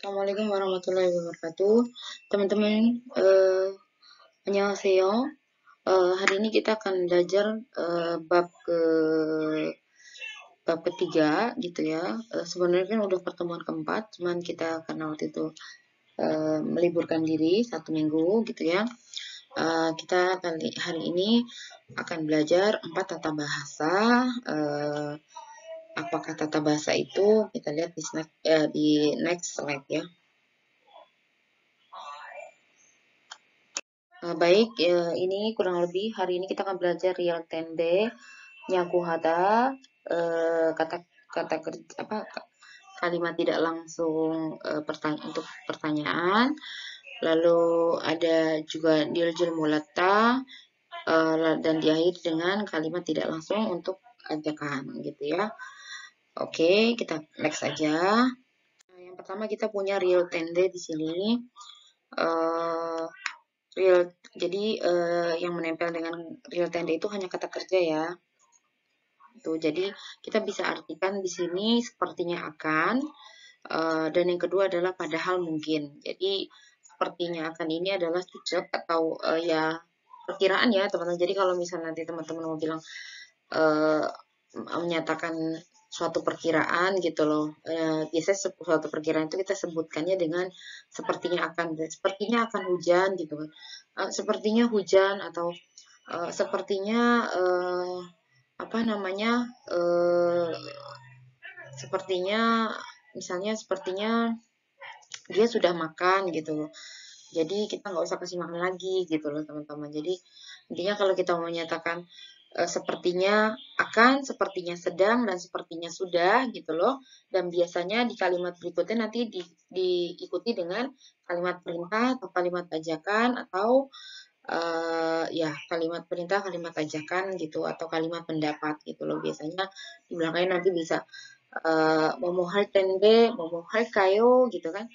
Assalamualaikum warahmatullahi wabarakatuh. Teman-teman, eh, annyeonghaseyo. Eh, hari ini kita akan belajar eh, bab ke bab ketiga gitu ya. Eh, sebenarnya kan udah pertemuan keempat, cuman kita karena waktu itu eh, meliburkan diri satu minggu gitu ya. Uh, kita kali hari ini akan belajar empat tata bahasa uh, apakah tata bahasa itu kita lihat di, snack, eh, di next slide ya. Nah, baik, eh, ini kurang lebih hari ini kita akan belajar real tende, nyakuhada, eh, kata kata kerja apa kalimat tidak langsung eh, pertanya untuk pertanyaan. Lalu ada juga diljul mulata eh, dan diakhir dengan kalimat tidak langsung untuk ajakan gitu ya. Oke, kita next saja. Nah, yang pertama kita punya real tender di sini. Uh, real jadi uh, yang menempel dengan real tender itu hanya kata kerja ya. Tuh, jadi kita bisa artikan di sini sepertinya akan uh, dan yang kedua adalah padahal mungkin. Jadi sepertinya akan ini adalah cucuk atau uh, ya perkiraan ya teman-teman. Jadi kalau misalnya nanti teman-teman mau bilang uh, menyatakan suatu perkiraan gitu loh. E, biasanya suatu perkiraan itu kita sebutkannya dengan sepertinya akan sepertinya akan hujan gitu kan. eh, sepertinya hujan atau eh, sepertinya apa namanya? sepertinya misalnya sepertinya dia sudah makan gitu loh. Jadi kita nggak usah kasih makan lagi gitu loh teman-teman. Jadi intinya kalau kita mau menyatakan Eh, sepertinya akan, sepertinya sedang, dan sepertinya sudah gitu loh. Dan biasanya di kalimat berikutnya nanti di, diikuti dengan kalimat perintah atau kalimat ajakan atau uh, ya kalimat perintah, kalimat ajakan gitu atau kalimat pendapat gitu loh biasanya di belakangnya nanti bisa uh, eh, momohal tende, momohal kayo gitu kan,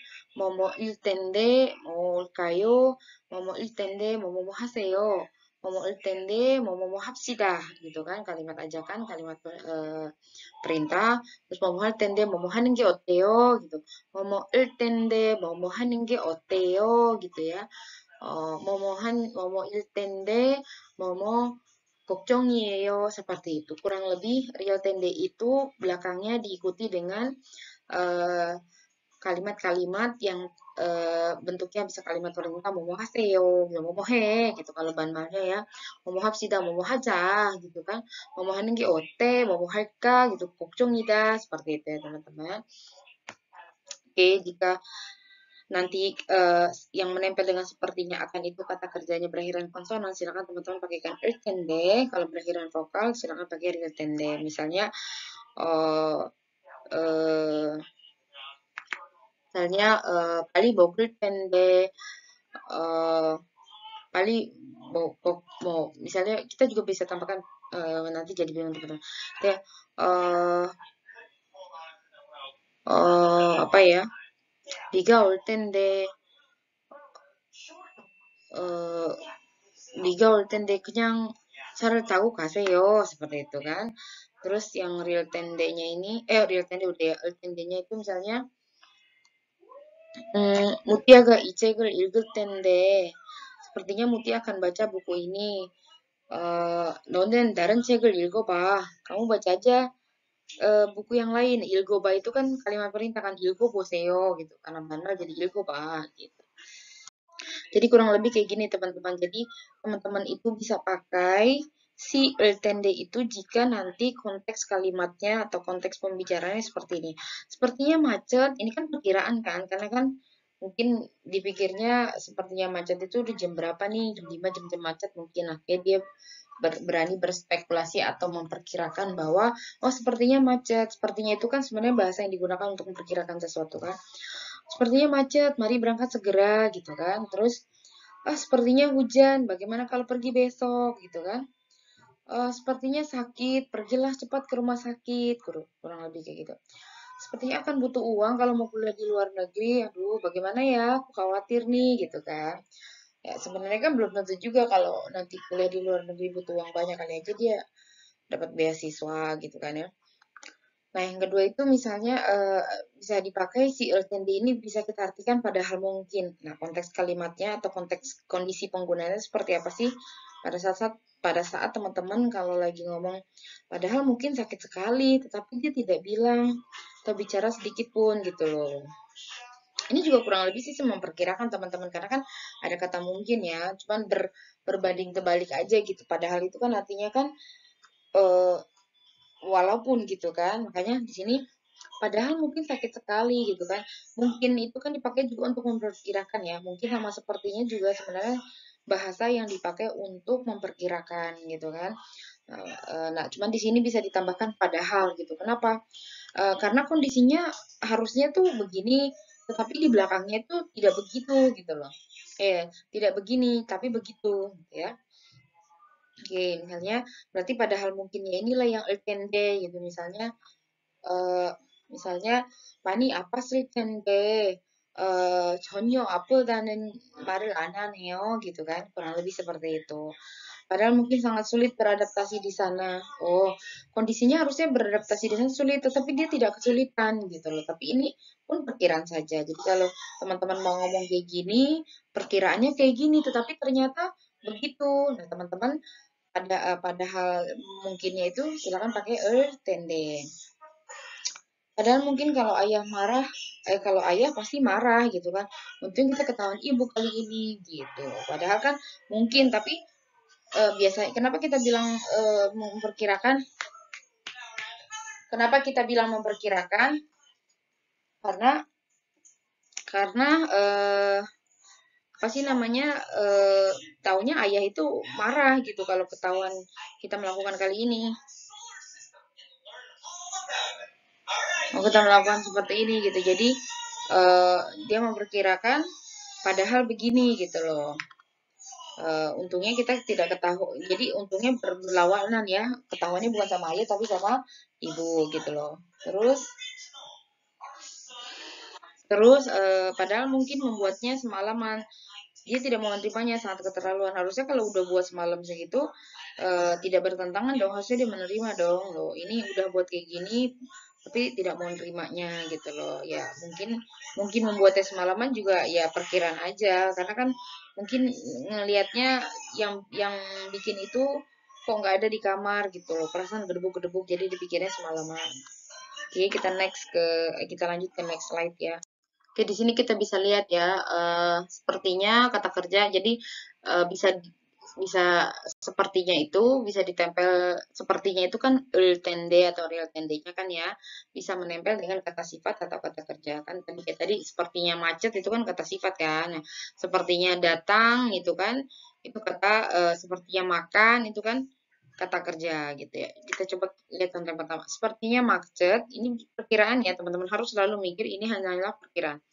il tende, momohal kayo, il tende, momomohaseyo momo mau momo hapsida, gitu kan kalimat ajakan kalimat e, perintah terus momo 할 tende, momo 하는 게 gitu momo tende, momo mau 게 gitu ya uh, momo 한 momo mau momo kokcongieyo, seperti itu kurang lebih real tende itu belakangnya diikuti dengan eh, kalimat kalimat -kalimat yang e, bentuknya bisa kalimat perintah momohaseo, ya, he gitu kalau bahan-bahannya ya. Momohapsida, momohaja gitu kan. Momohanin ki ote, momohalka gitu, kokjongida seperti itu ya teman-teman. Oke, jika nanti uh, yang menempel dengan sepertinya akan itu kata kerjanya berakhiran konsonan silakan teman-teman pakaikan er tende kalau berakhiran vokal silakan pakai er tende misalnya uh, uh, misalnya uh, eh, pali bokrit tende uh, eh, pali mau, mau misalnya kita juga bisa tambahkan uh, nanti jadi bingung teman-teman ya uh, uh, apa ya biga oltende uh, biga kenyang. 그냥 tahu kasih yo seperti itu kan terus yang real tendenya ini eh real tende udah ya real tendenya itu misalnya Hmm, Mutia gak Icegel 읽을 tende. sepertinya Mutia akan baca buku ini. Uh, daren daran cegel ilgoba. Kamu baca aja uh, buku yang lain. Ilgoba itu kan kalimat perintah kan ilgo boseo gitu. Karena bandel jadi ilgoba gitu. Jadi kurang lebih kayak gini teman-teman. Jadi teman-teman itu bisa pakai si eltende itu jika nanti konteks kalimatnya atau konteks pembicaranya seperti ini. Sepertinya macet, ini kan perkiraan kan, karena kan mungkin dipikirnya sepertinya macet itu udah jam berapa nih, jam 5, jam, jam macet mungkin. Akhirnya dia berani berspekulasi atau memperkirakan bahwa, oh sepertinya macet, sepertinya itu kan sebenarnya bahasa yang digunakan untuk memperkirakan sesuatu kan. Sepertinya macet, mari berangkat segera gitu kan. Terus, ah sepertinya hujan, bagaimana kalau pergi besok gitu kan uh, sepertinya sakit, pergilah cepat ke rumah sakit, kurang lebih kayak gitu. Sepertinya akan butuh uang kalau mau kuliah di luar negeri, aduh bagaimana ya, aku khawatir nih gitu kan. Ya sebenarnya kan belum tentu juga kalau nanti kuliah di luar negeri butuh uang banyak kali aja dia dapat beasiswa gitu kan ya. Nah yang kedua itu misalnya uh, bisa dipakai si urgent ini bisa kita artikan padahal mungkin. Nah konteks kalimatnya atau konteks kondisi penggunaannya seperti apa sih? pada saat, saat pada saat teman-teman kalau lagi ngomong padahal mungkin sakit sekali tetapi dia tidak bilang atau bicara sedikit pun gitu loh ini juga kurang lebih sih memperkirakan teman-teman karena kan ada kata mungkin ya cuman ber, berbanding terbalik aja gitu padahal itu kan artinya kan e, walaupun gitu kan makanya di sini padahal mungkin sakit sekali gitu kan mungkin itu kan dipakai juga untuk memperkirakan ya mungkin sama sepertinya juga sebenarnya bahasa yang dipakai untuk memperkirakan gitu kan. Eh, eh, nah, cuman di sini bisa ditambahkan padahal gitu. Kenapa? Eh, karena kondisinya harusnya tuh begini, tetapi di belakangnya tuh tidak begitu gitu loh. Eh, tidak begini, tapi begitu gitu ya. Oke, misalnya berarti padahal mungkinnya inilah yang elkende gitu misalnya. Uh, misalnya, Pani apa sih kende? eee, eh, apa 아프다는 말을 안 하네요. gitu kan. Kurang lebih seperti itu. Padahal mungkin sangat sulit beradaptasi di sana. Oh, kondisinya harusnya beradaptasi di sana sulit, tetapi dia tidak kesulitan gitu loh. Tapi ini pun perkiraan saja. Jadi kalau teman-teman mau ngomong kayak gini, perkiraannya kayak gini, tetapi ternyata begitu. Nah, teman-teman pada eh, padahal mungkinnya itu silakan pakai er tendeng. Padahal mungkin kalau ayah marah, eh, kalau ayah pasti marah gitu kan. Untung kita ketahuan ibu kali ini gitu. Padahal kan mungkin tapi e, eh, biasanya kenapa kita bilang e, memperkirakan? Kenapa kita bilang memperkirakan? Karena karena e, apa sih namanya E, taunya ayah itu marah gitu kalau ketahuan kita melakukan kali ini kita melakukan seperti ini gitu jadi uh, dia memperkirakan padahal begini gitu loh uh, untungnya kita tidak ketahui jadi untungnya berlawanan ya ketahuannya bukan sama ayah tapi sama ibu gitu loh terus terus uh, padahal mungkin membuatnya semalaman dia tidak mau menerimanya sangat keterlaluan harusnya kalau udah buat semalam segitu uh, tidak bertentangan dong harusnya dia menerima dong loh ini udah buat kayak gini tapi tidak mau nerimanya gitu loh ya mungkin mungkin membuatnya semalaman juga ya perkiraan aja karena kan mungkin ngelihatnya yang yang bikin itu kok nggak ada di kamar gitu loh perasaan gedebuk-gedebuk jadi dipikirnya semalaman oke kita next ke eh, kita lanjut ke next slide ya oke di sini kita bisa lihat ya uh, sepertinya kata kerja jadi uh, bisa bisa sepertinya itu bisa ditempel sepertinya itu kan real tende atau real tendenya kan ya bisa menempel dengan kata sifat atau kata kerja kan tadi kayak tadi sepertinya macet itu kan kata sifat kan nah, sepertinya datang itu kan itu kata uh, sepertinya makan itu kan kata kerja gitu ya. Kita coba lihat contoh yang pertama. Sepertinya macet, ini perkiraan ya teman-teman harus selalu mikir ini hanyalah perkiraan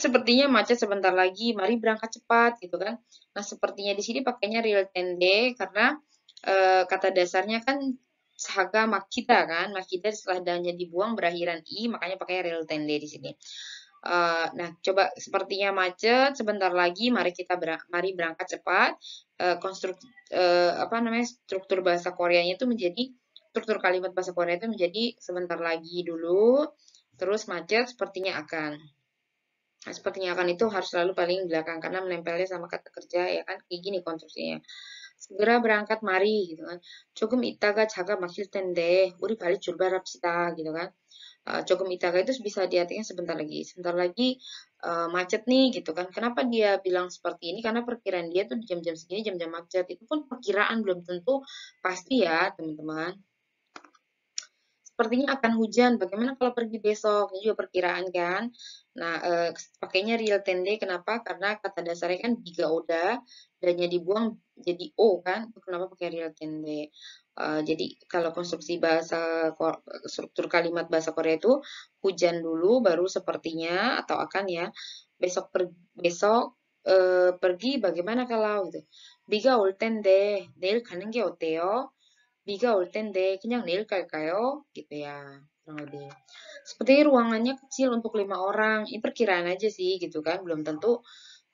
sepertinya macet sebentar lagi, mari berangkat cepat gitu kan. Nah, sepertinya di sini pakainya real tende karena e, kata dasarnya kan saga makita kan, makita setelah daunnya dibuang berakhiran i, makanya pakai real tende di sini. E, nah, coba sepertinya macet sebentar lagi, mari kita berang, mari berangkat cepat. E, konstruk e, apa namanya struktur bahasa Koreanya itu menjadi struktur kalimat bahasa Korea itu menjadi sebentar lagi dulu, terus macet sepertinya akan. Nah, sepertinya akan itu harus selalu paling belakang karena menempelnya sama kata kerja ya kan kayak gini konstruksinya. Segera berangkat mari gitu kan. Cukup itaga jaga makil tende, uri balik rapsita gitu kan. Eh, Cukup itaga itu bisa diartikan sebentar lagi. Sebentar lagi eh, macet nih gitu kan. Kenapa dia bilang seperti ini? Karena perkiraan dia tuh di jam-jam segini jam-jam macet. Itu pun perkiraan belum tentu pasti ya, teman-teman sepertinya akan hujan. Bagaimana kalau pergi besok? Ini juga perkiraan kan. Nah, eh, pakainya real tende kenapa? Karena kata dasarnya kan biga oda dan yang dibuang jadi o kan. Kenapa pakai real tende? Uh, jadi kalau konstruksi bahasa struktur kalimat bahasa Korea itu hujan dulu baru sepertinya atau akan ya besok per, besok uh, pergi bagaimana kalau gitu. 비가 올 텐데 내일 가는 게 어때요? 비가 올 텐데 그냥 내일 갈까요? Gitu ya. Kurang lebih. Seperti ruangannya kecil untuk lima orang. Ini perkiraan aja sih gitu kan. Belum tentu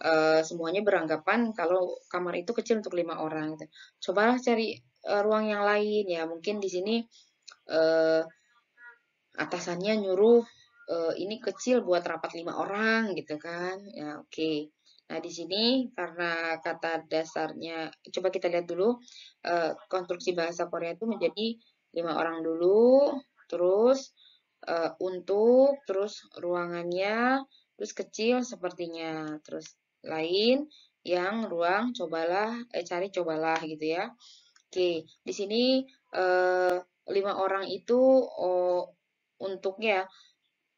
uh, semuanya beranggapan kalau kamar itu kecil untuk lima orang. Gitu. Cobalah cari uh, ruang yang lain ya. Mungkin di sini uh, atasannya nyuruh uh, ini kecil buat rapat lima orang gitu kan. Ya oke. Okay. Nah, di sini karena kata dasarnya, coba kita lihat dulu eh, konstruksi bahasa Korea itu menjadi lima orang dulu, terus eh, untuk, terus ruangannya, terus kecil sepertinya, terus lain, yang ruang cobalah, eh, cari cobalah gitu ya. Oke, di sini eh, lima orang itu oh, untuknya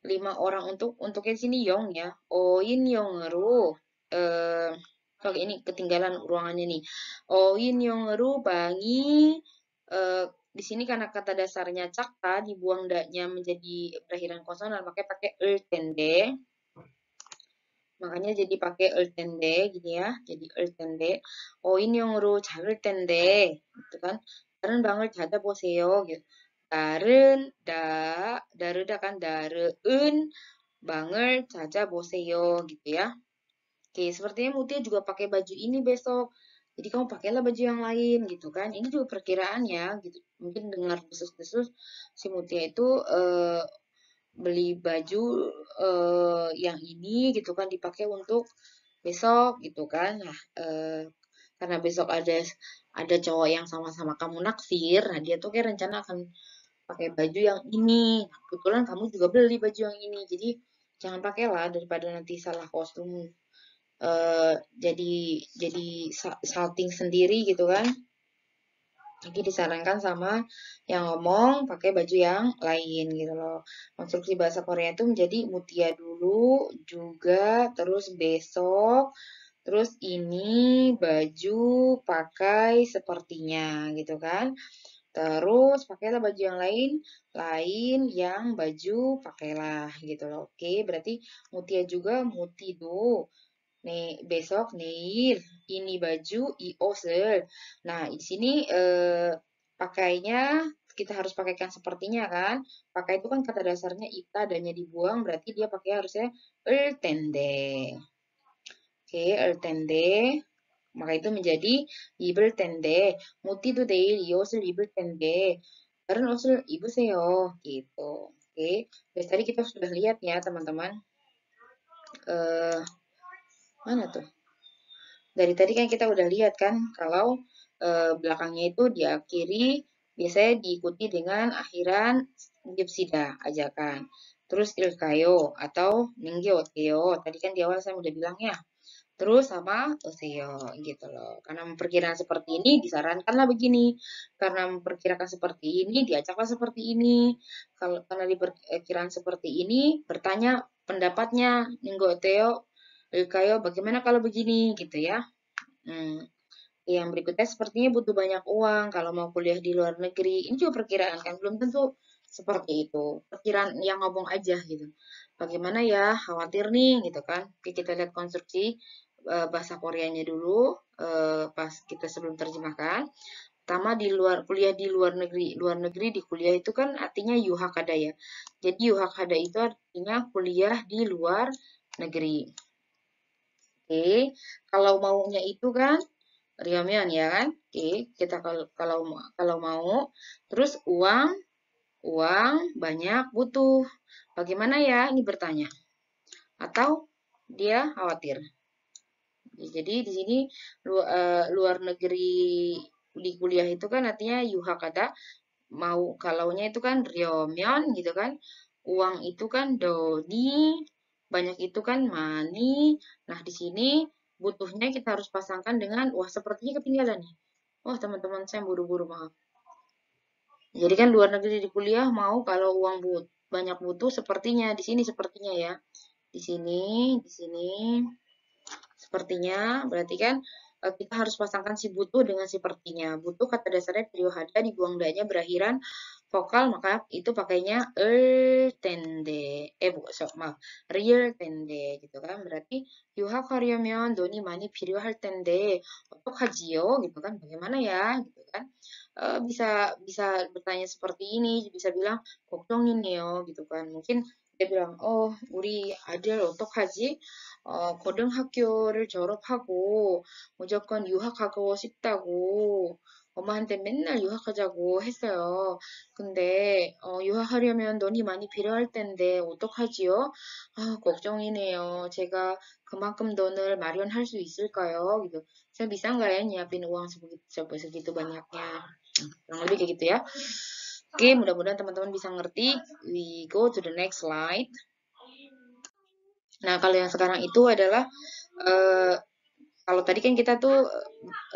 lima orang untuk untuknya sini Yong ya, Oin oh Ru eh uh, ini ketinggalan ruangannya nih. Oin oh, ru bangi uh, di sini karena kata dasarnya cakta dibuang daknya menjadi perakhiran konsonan pakai pakai el tende. Makanya jadi pakai el tende gini ya. Jadi el tende. Oin ru 작을 tende, Gitu kan. 다른 banget jada boseyo, gitu. 다른 da daruda kan 다른 banget caca boseyo, gitu ya. Oke, sepertinya Mutia juga pakai baju ini besok. Jadi kamu pakailah baju yang lain gitu kan. Ini juga perkiraan ya gitu. Mungkin dengar desus desus si Mutia itu eh, beli baju eh, yang ini gitu kan dipakai untuk besok gitu kan. Nah, eh, karena besok ada ada cowok yang sama-sama kamu naksir, nah dia tuh kayak rencana akan pakai baju yang ini. Kebetulan kamu juga beli baju yang ini. Jadi jangan pakailah daripada nanti salah kostum uh, jadi jadi salting sendiri gitu kan jadi disarankan sama yang ngomong pakai baju yang lain gitu loh. Konstruksi bahasa Korea itu menjadi mutia dulu, juga terus besok, terus ini baju pakai sepertinya gitu kan. Terus pakailah baju yang lain, lain yang baju pakailah gitu loh. Oke, berarti mutia juga muti do nih besok neir ini baju iosel. Nah, di sini eh, pakainya kita harus pakaikan sepertinya kan. Pakai itu kan kata dasarnya ita dannya dibuang berarti dia pakai harusnya tende. Oke, tende. Maka itu menjadi tende. Muti itu deil iosel tende. Karena osel ibu seyo gitu. Oke, dari tadi kita sudah lihat ya teman-teman. Eh, -teman. uh, Mana tuh? Dari tadi kan kita udah lihat kan kalau e, belakangnya itu diakhiri biasanya diikuti dengan akhiran gipsida ajakan. Terus ilkayo atau ninggyo keo. Tadi kan di awal saya udah bilang ya. Terus sama oseo gitu loh. Karena memperkirakan seperti ini disarankanlah begini. Karena memperkirakan seperti ini diajaklah seperti ini. Kalau karena diperkirakan seperti ini bertanya pendapatnya ninggyo teo Eh, Kayo, bagaimana kalau begini gitu ya? Hmm. Yang berikutnya sepertinya butuh banyak uang kalau mau kuliah di luar negeri. Ini juga perkiraan kan, belum tentu seperti itu. Perkiraan yang ngomong aja gitu. Bagaimana ya, khawatir nih gitu kan. Oke, kita lihat konstruksi eh, bahasa Koreanya dulu eh, pas kita sebelum terjemahkan. Pertama di luar kuliah di luar negeri. Luar negeri di kuliah itu kan artinya yuhakada ya. Jadi yuhakada itu artinya kuliah di luar negeri. Oke, kalau maunya itu kan riamian ya kan? Oke, kita kalau kalau kalau mau terus uang uang banyak butuh. Bagaimana ya? Ini bertanya. Atau dia khawatir. Jadi di sini lu, eh, luar negeri di kuliah itu kan artinya yuha kata mau kalaunya itu kan riomion gitu kan. Uang itu kan doni banyak itu kan money. Nah, di sini butuhnya kita harus pasangkan dengan, wah sepertinya ketinggalan nih. Wah, teman-teman saya buru-buru maaf. Jadi kan luar negeri di kuliah mau kalau uang but, banyak butuh sepertinya di sini sepertinya ya. Di sini, di sini sepertinya berarti kan e, kita harus pasangkan si butuh dengan sepertinya. Butuh kata dasarnya periode dibuang dayanya berakhiran vokal maka itu pakainya er 텐데 에 보죠. 막 real 텐데 gitu kan. Berarti 유학 하려면 돈이 많이 필요할 텐데 어떡하지요? gitu kan. Bagaimana ya? gitu kan. Uh, bisa bisa bertanya seperti ini, bisa bilang 걱정이네요 gitu kan. Mungkin dia bilang, "Oh, 우리 아들 어떡하지? 어, 고등학교를 졸업하고 무조건 유학하고 싶다고 엄마한테 맨날 유학하자고 했어요. 근데 어, 유학하려면 돈이 많이 필요할 텐데 어떡하지요? 아, 걱정이네요. 제가 그만큼 돈을 ma련할 수 있을까yo? gitu. Saya bisa nggak ya nyiapin uang sebegitu, segitu banyaknya? Kurang lebih kayak gitu ya. Oke, okay, mudah-mudahan teman-teman bisa ngerti. We go to the next slide. Nah, kalau yang sekarang itu adalah uh, kalau tadi kan kita tuh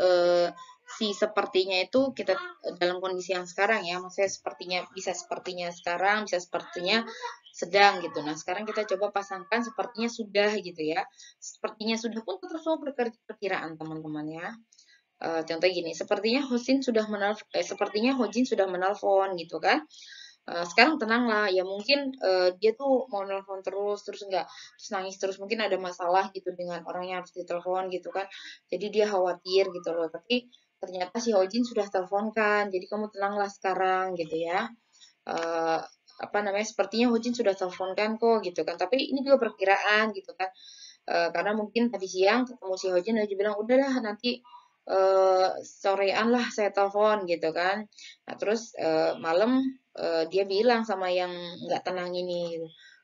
uh, si sepertinya itu kita dalam kondisi yang sekarang ya maksudnya sepertinya bisa sepertinya sekarang bisa sepertinya sedang gitu nah sekarang kita coba pasangkan sepertinya sudah gitu ya sepertinya sudah pun tetap semua perkiraan teman-teman ya e, contoh gini sepertinya Hosin sudah menelpon eh, sepertinya Hojin sudah menelpon gitu kan e, sekarang tenanglah ya mungkin e, dia tuh mau nelfon terus terus enggak terus nangis terus mungkin ada masalah gitu dengan orang yang harus ditelepon gitu kan jadi dia khawatir gitu loh tapi ternyata si Hojin sudah kan, jadi kamu tenanglah sekarang gitu ya uh, apa namanya sepertinya Hojin sudah kan kok gitu kan tapi ini juga perkiraan gitu kan uh, karena mungkin tadi siang ketemu si Hojin lagi bilang udahlah nanti uh, sorean lah saya telepon gitu kan nah terus uh, malam uh, dia bilang sama yang nggak tenang ini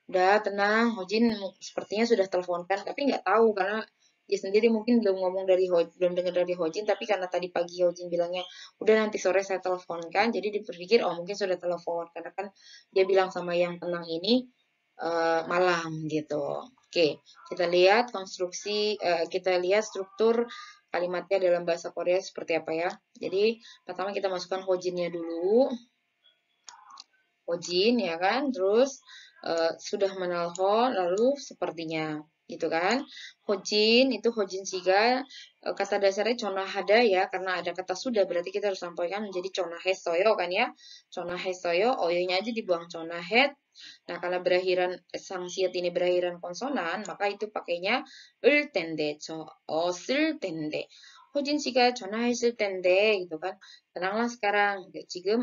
udah tenang Hojin sepertinya sudah teleponkan tapi nggak tahu karena dia sendiri mungkin belum ngomong dari Ho, belum dengar dari Hojin tapi karena tadi pagi Hojin bilangnya udah nanti sore saya telepon kan jadi dipikir oh mungkin sudah telepon karena kan dia bilang sama yang tenang ini uh, malam gitu oke kita lihat konstruksi uh, kita lihat struktur kalimatnya dalam bahasa Korea seperti apa ya jadi pertama kita masukkan Hojinnya dulu Hojin ya kan terus uh, sudah menelpon lalu sepertinya gitu kan. Hojin itu hojin siga e, kata dasarnya cona hada ya karena ada kata sudah berarti kita harus sampaikan menjadi cona hesoyo kan ya. Cona hesoyo oyonya aja dibuang cona head. Nah, kalau berakhiran sangsiat ini berakhiran konsonan, maka itu pakainya ul tende, co, osil tende. Hojin 호진 씨가 전화했을 tende gitu kan. Tenanglah sekarang.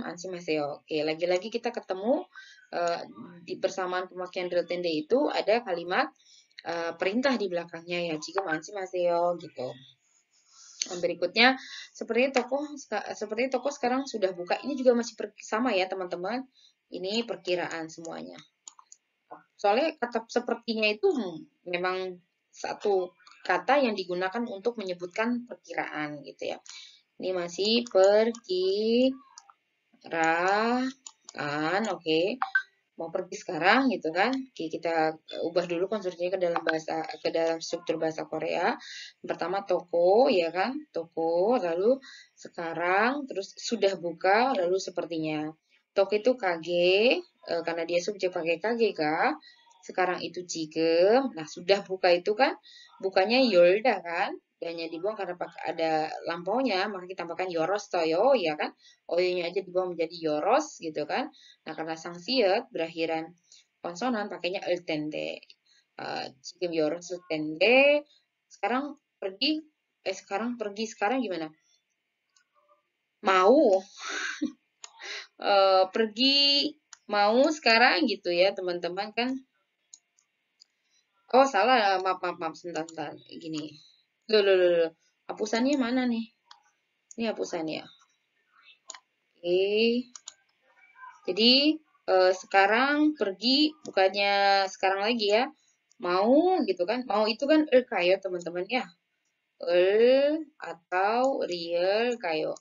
ansi maseo. Oke, lagi-lagi kita ketemu uh, di persamaan pemakaian real tende itu ada kalimat Eh, perintah di belakangnya ya jika masih masih yo gitu berikutnya seperti toko seperti toko sekarang sudah buka ini juga masih per, sama ya teman-teman ini perkiraan semuanya soalnya kata sepertinya itu memang satu kata yang digunakan untuk menyebutkan perkiraan gitu ya ini masih perkiraan oke okay mau pergi sekarang gitu kan kita eh, ubah dulu konstruksinya ke dalam bahasa ke dalam struktur bahasa Korea pertama toko ya kan toko lalu sekarang terus sudah buka lalu sepertinya toko itu kage eh, karena dia subjek pakai kage kah sekarang itu jigem nah sudah buka itu kan bukanya yolda kan hanya dibuang karena ada lampaunya, maka kita tambahkan yoros toyo, ya oh, iya kan? Oyonya aja dibuang menjadi yoros, gitu kan? Nah, karena sang ya, berakhiran konsonan, pakainya eltende. Uh, eh, cikim yoros eltende. Sekarang pergi, eh sekarang pergi, sekarang gimana? Mau. Eh, pergi, mau sekarang gitu ya, teman-teman kan. Oh, salah. Maaf, maaf, maaf. Sebentar, sebentar. Gini Loh, loh, loh, loh. Hapusannya mana nih? Ini hapusannya. Oke. Jadi, eh, sekarang pergi, bukannya sekarang lagi ya. Mau gitu kan. Mau itu kan er kayo teman-teman ya. Er atau real kayo.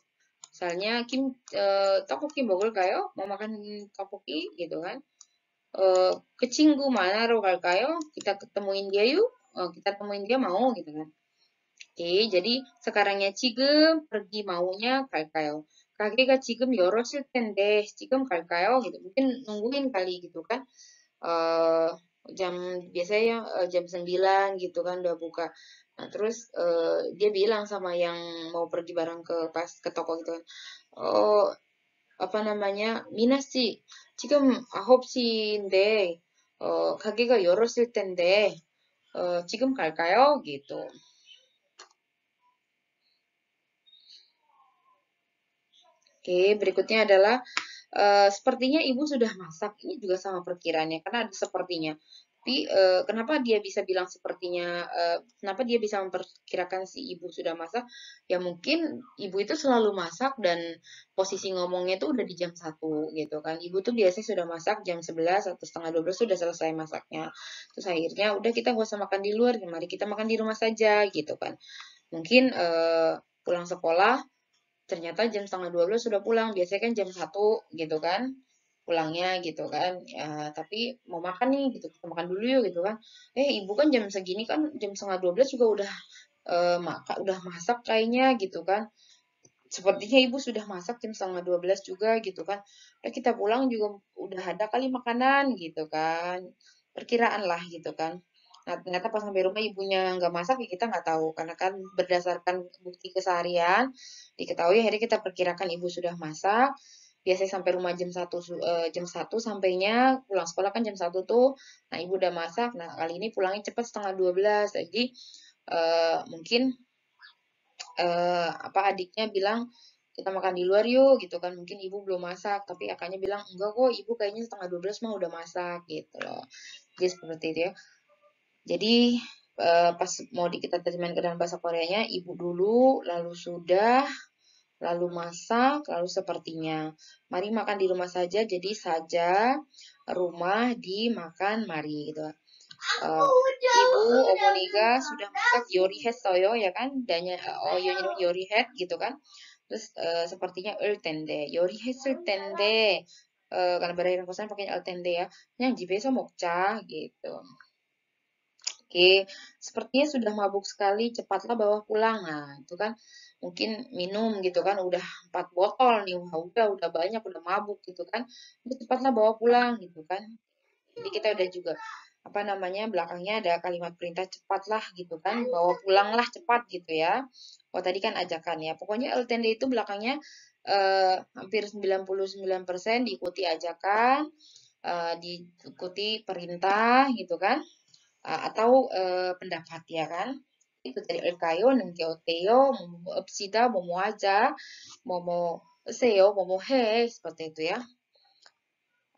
Misalnya, Kim, eh, tokoki mogul kayo. Mau makan tokoki gitu kan. Eh, kecinggu mana rokal kayo? Kita ketemuin dia yuk. Eh, kita temuin dia mau gitu kan. Oke, jadi sekarangnya 지금 pergi maunya kalkayo. 가게가 지금 yorosil tende, 지금 kalkayo gitu. Mungkin nungguin kali gitu kan. Uh, jam biasanya uh, jam 9 gitu kan udah buka. Nah, terus uh, dia bilang sama yang mau pergi bareng ke pas ke toko gitu kan. Oh, apa namanya? Mina sih ahop 9시인데 Kakek 가게가 열었을 텐데 uh, 지금 갈까요? gitu. Oke, berikutnya adalah e, sepertinya ibu sudah masak. Ini juga sama perkiranya karena ada sepertinya. Tapi e, kenapa dia bisa bilang sepertinya? E, kenapa dia bisa memperkirakan si ibu sudah masak? Ya mungkin ibu itu selalu masak dan posisi ngomongnya itu udah di jam 1 gitu kan. Ibu tuh biasanya sudah masak jam 11 atau setengah 12 sudah selesai masaknya. Terus akhirnya udah kita gak usah makan di luar, mari kita makan di rumah saja gitu kan. Mungkin e, pulang sekolah ternyata jam setengah dua belas sudah pulang biasanya kan jam satu gitu kan pulangnya gitu kan ya, tapi mau makan nih gitu kita makan dulu yuk gitu kan eh ibu kan jam segini kan jam setengah dua belas juga udah eh, maka udah masak kayaknya gitu kan sepertinya ibu sudah masak jam setengah dua belas juga gitu kan udah kita pulang juga udah ada kali makanan gitu kan perkiraan lah gitu kan Nah ternyata pas sampai rumah ibunya nggak masak ya kita nggak tahu karena kan berdasarkan bukti keseharian diketahui akhirnya kita perkirakan ibu sudah masak. Biasanya sampai rumah jam 1 uh, eh, jam 1 sampainya pulang sekolah kan jam 1 tuh. Nah, ibu udah masak. Nah, kali ini pulangnya cepat setengah 12. Jadi uh, mungkin uh, apa adiknya bilang kita makan di luar yuk gitu kan mungkin ibu belum masak tapi akannya bilang enggak kok ibu kayaknya setengah 12 mah udah masak gitu loh jadi seperti itu ya jadi uh, pas mau di, kita terjemahin ke dalam bahasa Koreanya, ibu dulu, lalu sudah, lalu masak, lalu sepertinya. Mari makan di rumah saja, jadi saja rumah dimakan mari gitu. Uh, ibu Omoniga sudah masak yori head soyo ya kan danya eh, oh yori iya. yori head gitu kan terus uh, sepertinya el tende yori het tende uh, karena berakhir kosan pakai el tende ya yang jibesa mokca gitu Oke, sepertinya sudah mabuk sekali, cepatlah bawa pulang. Nah, itu kan mungkin minum gitu kan, udah empat botol nih, wah udah, udah banyak, udah mabuk gitu kan. Itu cepatlah bawa pulang gitu kan. Jadi kita udah juga apa namanya belakangnya ada kalimat perintah cepatlah gitu kan, bawa pulanglah cepat gitu ya. Oh tadi kan ajakan ya. Pokoknya LTND itu belakangnya eh, hampir 99% diikuti ajakan, eh, diikuti perintah gitu kan. Eh, atau eh, pendapat ya kan itu dari el kayo teo momo epsida momo aja momo seo momo he seperti itu ya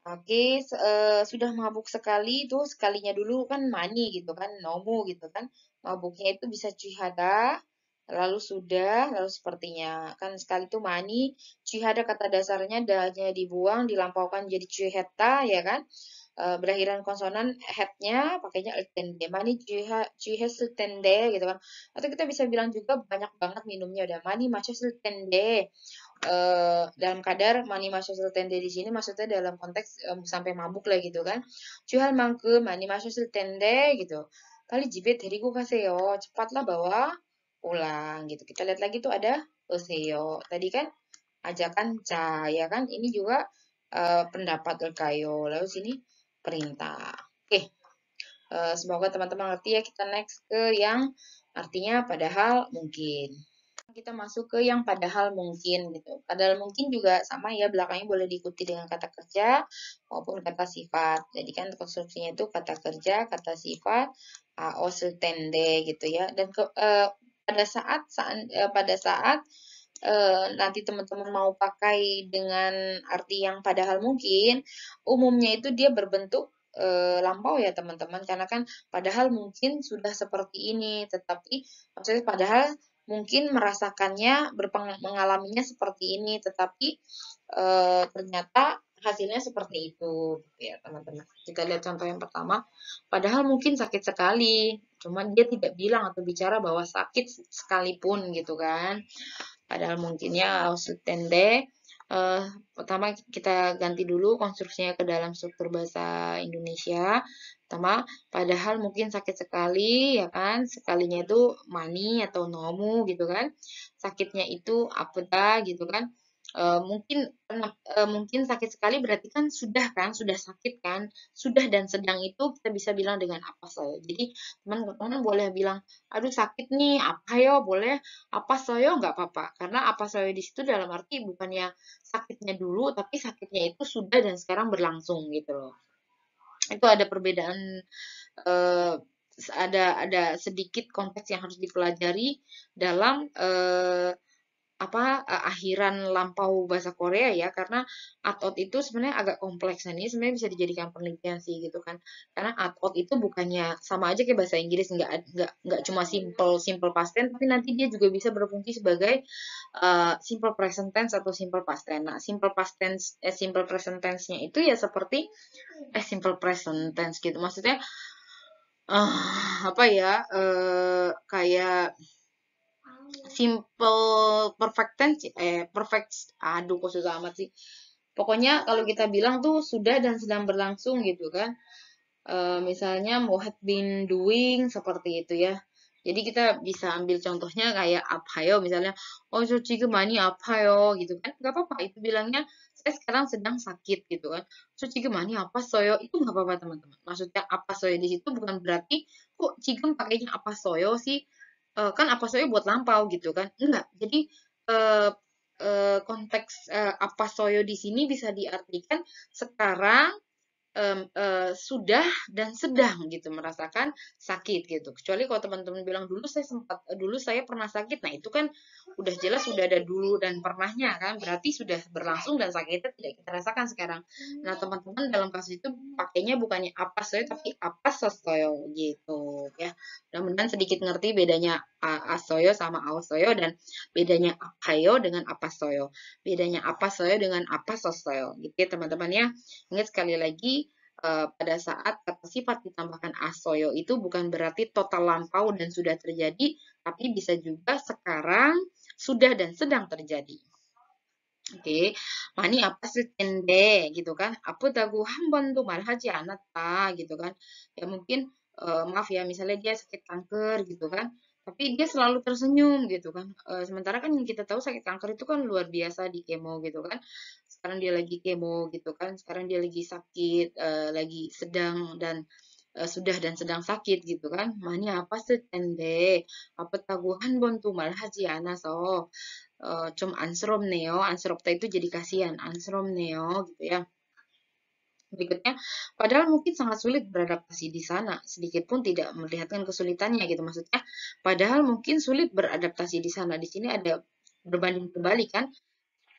Oke, okay, eh, sudah mabuk sekali itu sekalinya dulu kan mani gitu kan, nomu gitu kan. Mabuknya itu bisa cihada, lalu sudah, lalu sepertinya. Kan sekali itu mani, cihada kata dasarnya dahnya dibuang, dilampaukan jadi ciheta ya kan. Eh, berakhiran konsonan headnya pakainya tende mani juhesul tende gitu kan atau kita bisa bilang juga banyak banget minumnya udah mani masyasul tende uh, dalam kadar mani masyasul tende di sini maksudnya dalam konteks um, sampai mabuk lah gitu kan juhal mangke mani masyasul tende gitu kali jibet dari yo cepatlah bawa pulang gitu kita lihat lagi tuh ada oseo tadi kan ajakan cah ya kan ini juga uh, pendapat Elkayo lalu sini perintah. Oke, uh, semoga teman-teman ngerti ya. Kita next ke yang artinya padahal mungkin. Kita masuk ke yang padahal mungkin gitu. Padahal mungkin juga sama ya belakangnya boleh diikuti dengan kata kerja maupun kata sifat. Jadi kan konstruksinya itu kata kerja, kata sifat, ao tende gitu ya. Dan ke, uh, pada saat, saat uh, pada saat Eh, nanti teman-teman mau pakai dengan arti yang padahal mungkin, umumnya itu dia berbentuk e, lampau ya teman-teman karena kan padahal mungkin sudah seperti ini, tetapi maksudnya padahal mungkin merasakannya mengalaminya seperti ini, tetapi e, ternyata hasilnya seperti itu gitu ya teman-teman. Kita lihat contoh yang pertama, padahal mungkin sakit sekali, cuman dia tidak bilang atau bicara bahwa sakit sekalipun gitu kan. Padahal mungkinnya auslit Uh, eh, pertama kita ganti dulu konstruksinya ke dalam struktur bahasa Indonesia. Pertama, padahal mungkin sakit sekali, ya kan? Sekalinya itu mani atau nomu gitu kan. Sakitnya itu apa gitu kan. Eh, mungkin uh, mungkin sakit sekali berarti kan sudah kan sudah sakit kan sudah dan sedang itu kita bisa bilang dengan apa saya jadi teman-teman boleh bilang aduh sakit nih apa yo boleh apa soyo nggak apa-apa karena apa soyo di situ dalam arti bukannya sakitnya dulu tapi sakitnya itu sudah dan sekarang berlangsung gitu loh itu ada perbedaan uh, ada ada sedikit konteks yang harus dipelajari dalam uh, apa uh, akhiran lampau bahasa Korea ya karena atot itu sebenarnya agak kompleks dan ini sebenarnya bisa dijadikan penelitian sih gitu kan karena atot itu bukannya sama aja kayak bahasa Inggris nggak nggak nggak cuma simple simple past tense tapi nanti dia juga bisa berfungsi sebagai uh, simple present tense atau simple past tense nah simple past tense eh, simple present tense-nya itu ya seperti eh simple present tense gitu maksudnya uh, apa ya uh, kayak simple perfect tense eh perfect aduh kok susah amat sih pokoknya kalau kita bilang tuh sudah dan sedang berlangsung gitu kan e, misalnya had been doing seperti itu ya jadi kita bisa ambil contohnya kayak apa yo oh, misalnya oh cuci kemani yo oh, gitu kan nggak apa-apa itu bilangnya saya sekarang sedang sakit gitu kan cuci kemani apa soyo itu nggak apa-apa teman-teman maksudnya apa soyo di situ bukan berarti kok cigem pakainya apa soyo sih uh, kan apasoy buat lampau gitu kan enggak jadi uh, uh, konteks uh, apasoyo di sini bisa diartikan sekarang um, uh, sudah dan sedang gitu merasakan sakit gitu. Kecuali kalau teman-teman bilang dulu saya sempat dulu saya pernah sakit. Nah, itu kan udah jelas sudah ada dulu dan pernahnya kan. Berarti sudah berlangsung dan sakitnya tidak kita rasakan sekarang. Nah, teman-teman dalam kasus itu pakainya bukannya apa saya tapi apa sesoyo gitu ya. Mudah-mudahan sedikit ngerti bedanya asoyo sama aosoyo dan bedanya akayo dengan apa soyo, Bedanya apa soyo dengan apa sosoyo. Gitu ya teman-teman ya. Ingat sekali lagi eh, pada saat kata sifat ditambahkan asoyo itu bukan berarti total lampau dan sudah terjadi, tapi bisa juga sekarang sudah dan sedang terjadi. Oke, mani apa sih gitu kan? Apa dagu hambon tuh malah haji anak gitu kan? Ya mungkin eh, maaf ya misalnya dia sakit kanker gitu kan? tapi dia selalu tersenyum gitu kan e, sementara kan yang kita tahu sakit kanker itu kan luar biasa di kemo gitu kan sekarang dia lagi kemo gitu kan sekarang dia lagi sakit e, lagi sedang dan e, sudah dan sedang sakit gitu kan mani apa setende apa taguhan bontu malah hajiana so e, cum ansrom neo ansrom itu jadi kasihan ansrom neo gitu ya berikutnya. Padahal mungkin sangat sulit beradaptasi di sana, sedikit pun tidak melihatkan kesulitannya gitu maksudnya. Padahal mungkin sulit beradaptasi di sana. Di sini ada berbanding kembali kan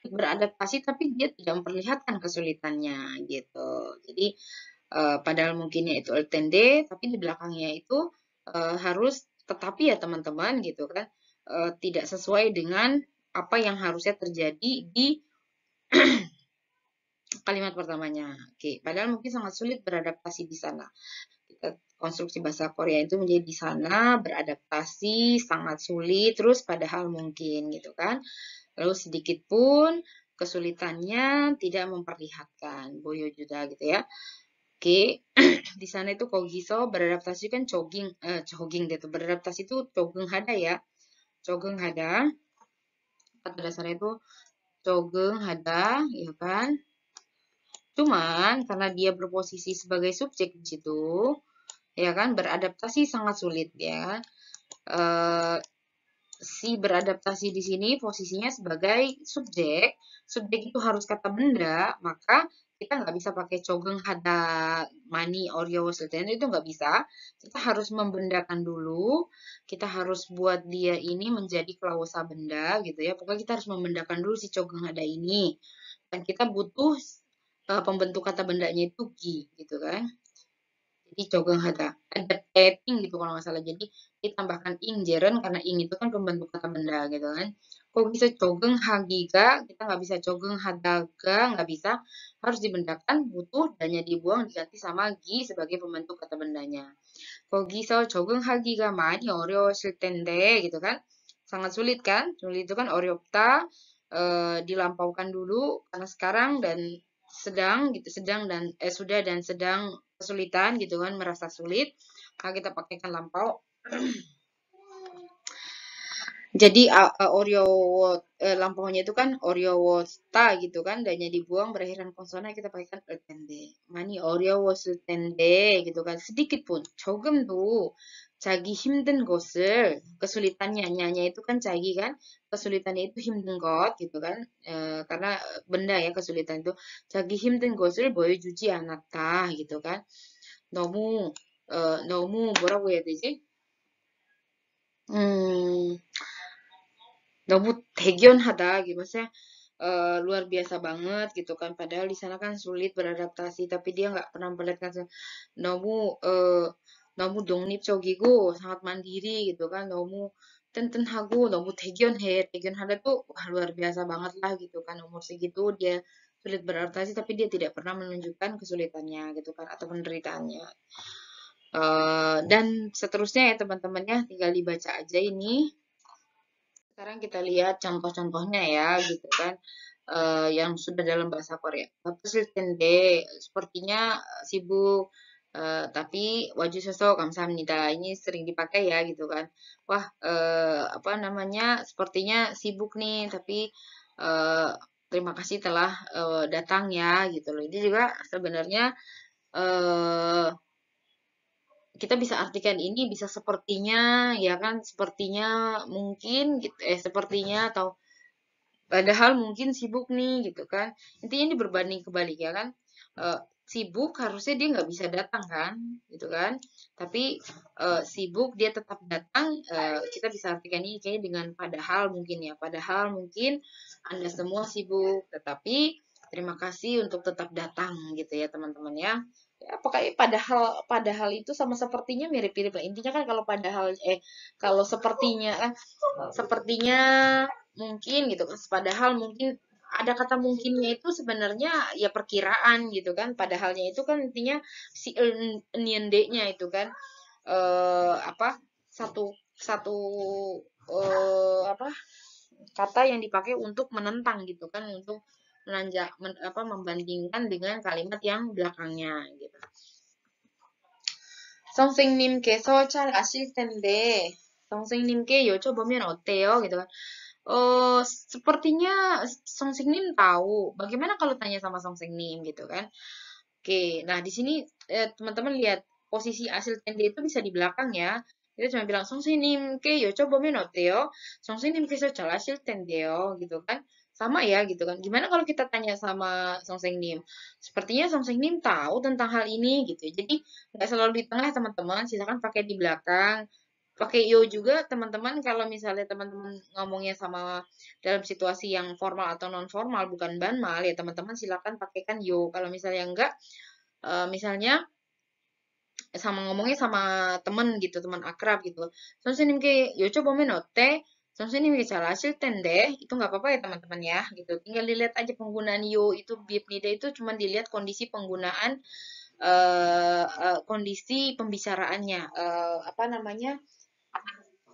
beradaptasi tapi dia tidak memperlihatkan kesulitannya gitu. Jadi uh, padahal mungkinnya itu tende tapi di belakangnya itu uh, harus tetapi ya teman-teman gitu kan uh, tidak sesuai dengan apa yang harusnya terjadi di kalimat pertamanya. Oke, padahal mungkin sangat sulit beradaptasi di sana. Kita konstruksi bahasa Korea itu menjadi di sana beradaptasi sangat sulit terus padahal mungkin gitu kan. Lalu sedikit pun kesulitannya tidak memperlihatkan boyo juga gitu ya. Oke, di sana itu kogiso beradaptasi kan jogging, eh, jogging gitu. Beradaptasi itu jogging hada ya. Jogging hada. Pada dasarnya itu jogging hada, ya kan? Cuman karena dia berposisi sebagai subjek di situ, ya kan beradaptasi sangat sulit ya. E, si beradaptasi di sini posisinya sebagai subjek, subjek itu harus kata benda, maka kita nggak bisa pakai cogeng hada mani orio wasilten itu nggak bisa. Kita harus membendakan dulu, kita harus buat dia ini menjadi klausa benda gitu ya. Pokoknya kita harus membendakan dulu si cogeng hada ini. Dan kita butuh uh, pembentuk kata bendanya itu gi gitu kan jadi jogeng hata adapting gitu kalau nggak salah jadi ditambahkan ing jeren karena ing itu kan pembentuk kata benda gitu kan kok bisa jogeng hagiga kita nggak bisa jogeng hadaga nggak bisa harus dibendakan butuh dannya dibuang diganti sama gi sebagai pembentuk kata bendanya kok bisa jogeng hagiga mani oreo siltende gitu kan sangat sulit kan sulit itu kan oreopta e, eh, dilampaukan dulu karena sekarang dan sedang gitu sedang dan eh sudah dan sedang kesulitan gitu kan merasa sulit maka kita pakaikan lampau jadi uh, Oreo uh, eh, lampaunya itu kan Oreo Wosta gitu kan dannya dibuang berakhiran konsonan nah kita pakaikan tende mani Oreo tende gitu kan sedikit pun cogem tuh 자기 힘든 곳을 kesulitannya nyanya itu kan cagi kan kesulitannya itu 힘든 것 gitu kan e, karena benda ya kesulitan itu 자기 힘든 곳을 보여주지 않았다 gitu kan 너무 어, 너무 뭐라고 해야 되지 음 너무 대견하다 gimana uh, luar biasa banget gitu kan padahal di sana kan sulit beradaptasi tapi dia nggak pernah melihatkan nomu uh, 너무 독립적이고 sangat mandiri gitu kan 너무 튼튼하고 너무 대견해 대견하다 tuh wah, luar biasa banget lah gitu kan umur segitu dia sulit beradaptasi tapi dia tidak pernah menunjukkan kesulitannya gitu kan atau penderitaannya uh, dan seterusnya ya teman-teman ya tinggal dibaca aja ini sekarang kita lihat contoh-contohnya ya gitu kan uh, yang sudah dalam bahasa Korea. Bapak sepertinya eh, sibuk Uh, tapi wajusoso kamsahamnida ini sering dipakai ya gitu kan wah uh, apa namanya sepertinya sibuk nih tapi uh, terima kasih telah uh, datang ya gitu loh ini juga sebenarnya uh, kita bisa artikan ini bisa sepertinya ya kan sepertinya mungkin gitu eh sepertinya atau padahal mungkin sibuk nih gitu kan intinya ini berbanding kebalik ya kan uh, sibuk harusnya dia nggak bisa datang kan gitu kan tapi uh, sibuk dia tetap datang uh, kita bisa artikan ini kayaknya dengan padahal mungkin ya padahal mungkin anda semua sibuk tetapi terima kasih untuk tetap datang gitu ya teman-teman ya apakah ya, padahal padahal itu sama sepertinya mirip-mirip lah intinya kan kalau padahal eh kalau sepertinya kan sepertinya mungkin gitu kan padahal mungkin ada kata mungkinnya itu sebenarnya ya perkiraan gitu kan padahalnya itu kan intinya si enian itu kan eh apa satu satu eh, apa kata yang dipakai untuk menentang gitu kan untuk menanjak men, apa membandingkan dengan kalimat yang belakangnya gitu. So asisten deh. 잘 nimke yo coba 여쭤보면 oteo gitu kan eh sepertinya Song Sing Nim tahu. Bagaimana kalau tanya sama Song Sing Nim gitu kan? Oke, nah di sini eh, teman-teman lihat posisi hasil tende itu bisa di belakang ya. Kita cuma bilang Song Sing Nim ke yo coba yo. Song Sing Nim ke soal hasil yo gitu kan. Sama ya gitu kan. Gimana kalau kita tanya sama Song Sing Nim? Sepertinya Song Sing Nim tahu tentang hal ini gitu. Jadi nggak selalu di tengah teman-teman, silakan pakai di belakang pakai yo juga teman-teman kalau misalnya teman-teman ngomongnya sama dalam situasi yang formal atau non formal bukan banmal ya teman-teman silakan pakaikan yo kalau misalnya enggak eh, misalnya sama ngomongnya sama teman gitu teman akrab gitu ini mungkin yo coba menote ini ke salah hasil tende itu nggak apa-apa ya teman-teman ya gitu tinggal dilihat aja penggunaan yo itu nida itu cuma dilihat kondisi penggunaan uh, uh, kondisi pembicaraannya uh, apa namanya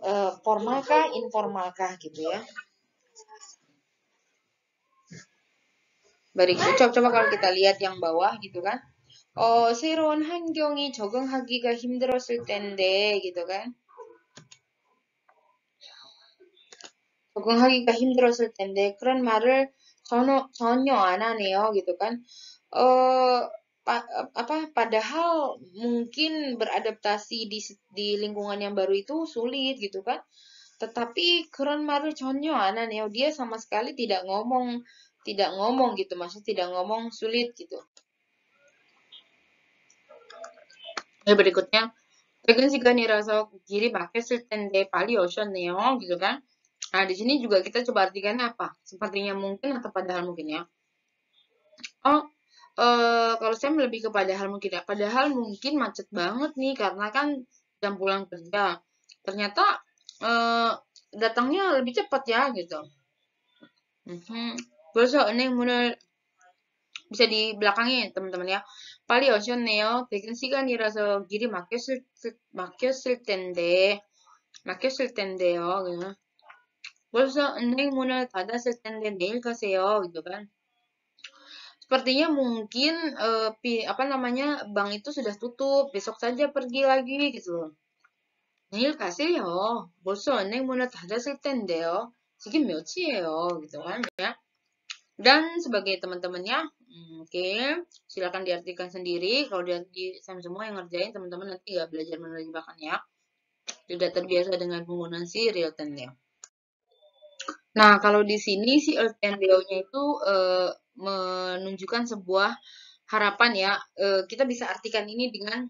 Eh, formalkah, informalkah gitu ya. Baik, coba-coba kalau kita lihat yang bawah gitu kan. oh 새로운 환경이 적응하기가 힘들었을 텐데, gitu kan. 적응하기가 힘들었을 텐데, 그런 말을 전혀, 전혀 안 하네요, gitu kan. 어, pa, apa padahal mungkin beradaptasi di di lingkungan yang baru itu sulit gitu kan tetapi keren maru conyo anan ya dia sama sekali tidak ngomong tidak ngomong gitu maksudnya tidak ngomong sulit gitu ya berikutnya Tegan sih kan rasa kiri pakai day pali ocean neo gitu kan nah di sini juga kita coba artikan apa sepertinya mungkin atau padahal mungkin ya oh uh, kalau saya lebih ke padahal mungkin ya. Padahal mungkin macet banget nih karena kan jam pulang kerja. Ternyata uh, datangnya lebih cepat ya gitu. Bosok mm -hmm. Oh, neng mulai bisa di belakangnya teman-teman ya. Pali ocean neo, frequency gitu. oh, gitu kan dirasa giri makyo sil makyo sil tende. Makyo sil tende yo. Gitu. 벌써 nih 문을 닫았을 텐데 내일 가세요. 이거 그러니까 sepertinya mungkin uh, pi, apa namanya bank itu sudah tutup besok saja pergi lagi gitu loh bosan neng mulai 은행 문을 닫았을 segini mau 몇 yo gitu kan ya dan sebagai teman-temannya oke okay. silakan diartikan sendiri kalau di sama semua yang ngerjain teman-teman nanti ya belajar menerjemahkan ya sudah terbiasa dengan penggunaan si real time Nah, kalau di sini si real and nya itu uh, menunjukkan sebuah harapan ya. Eh, kita bisa artikan ini dengan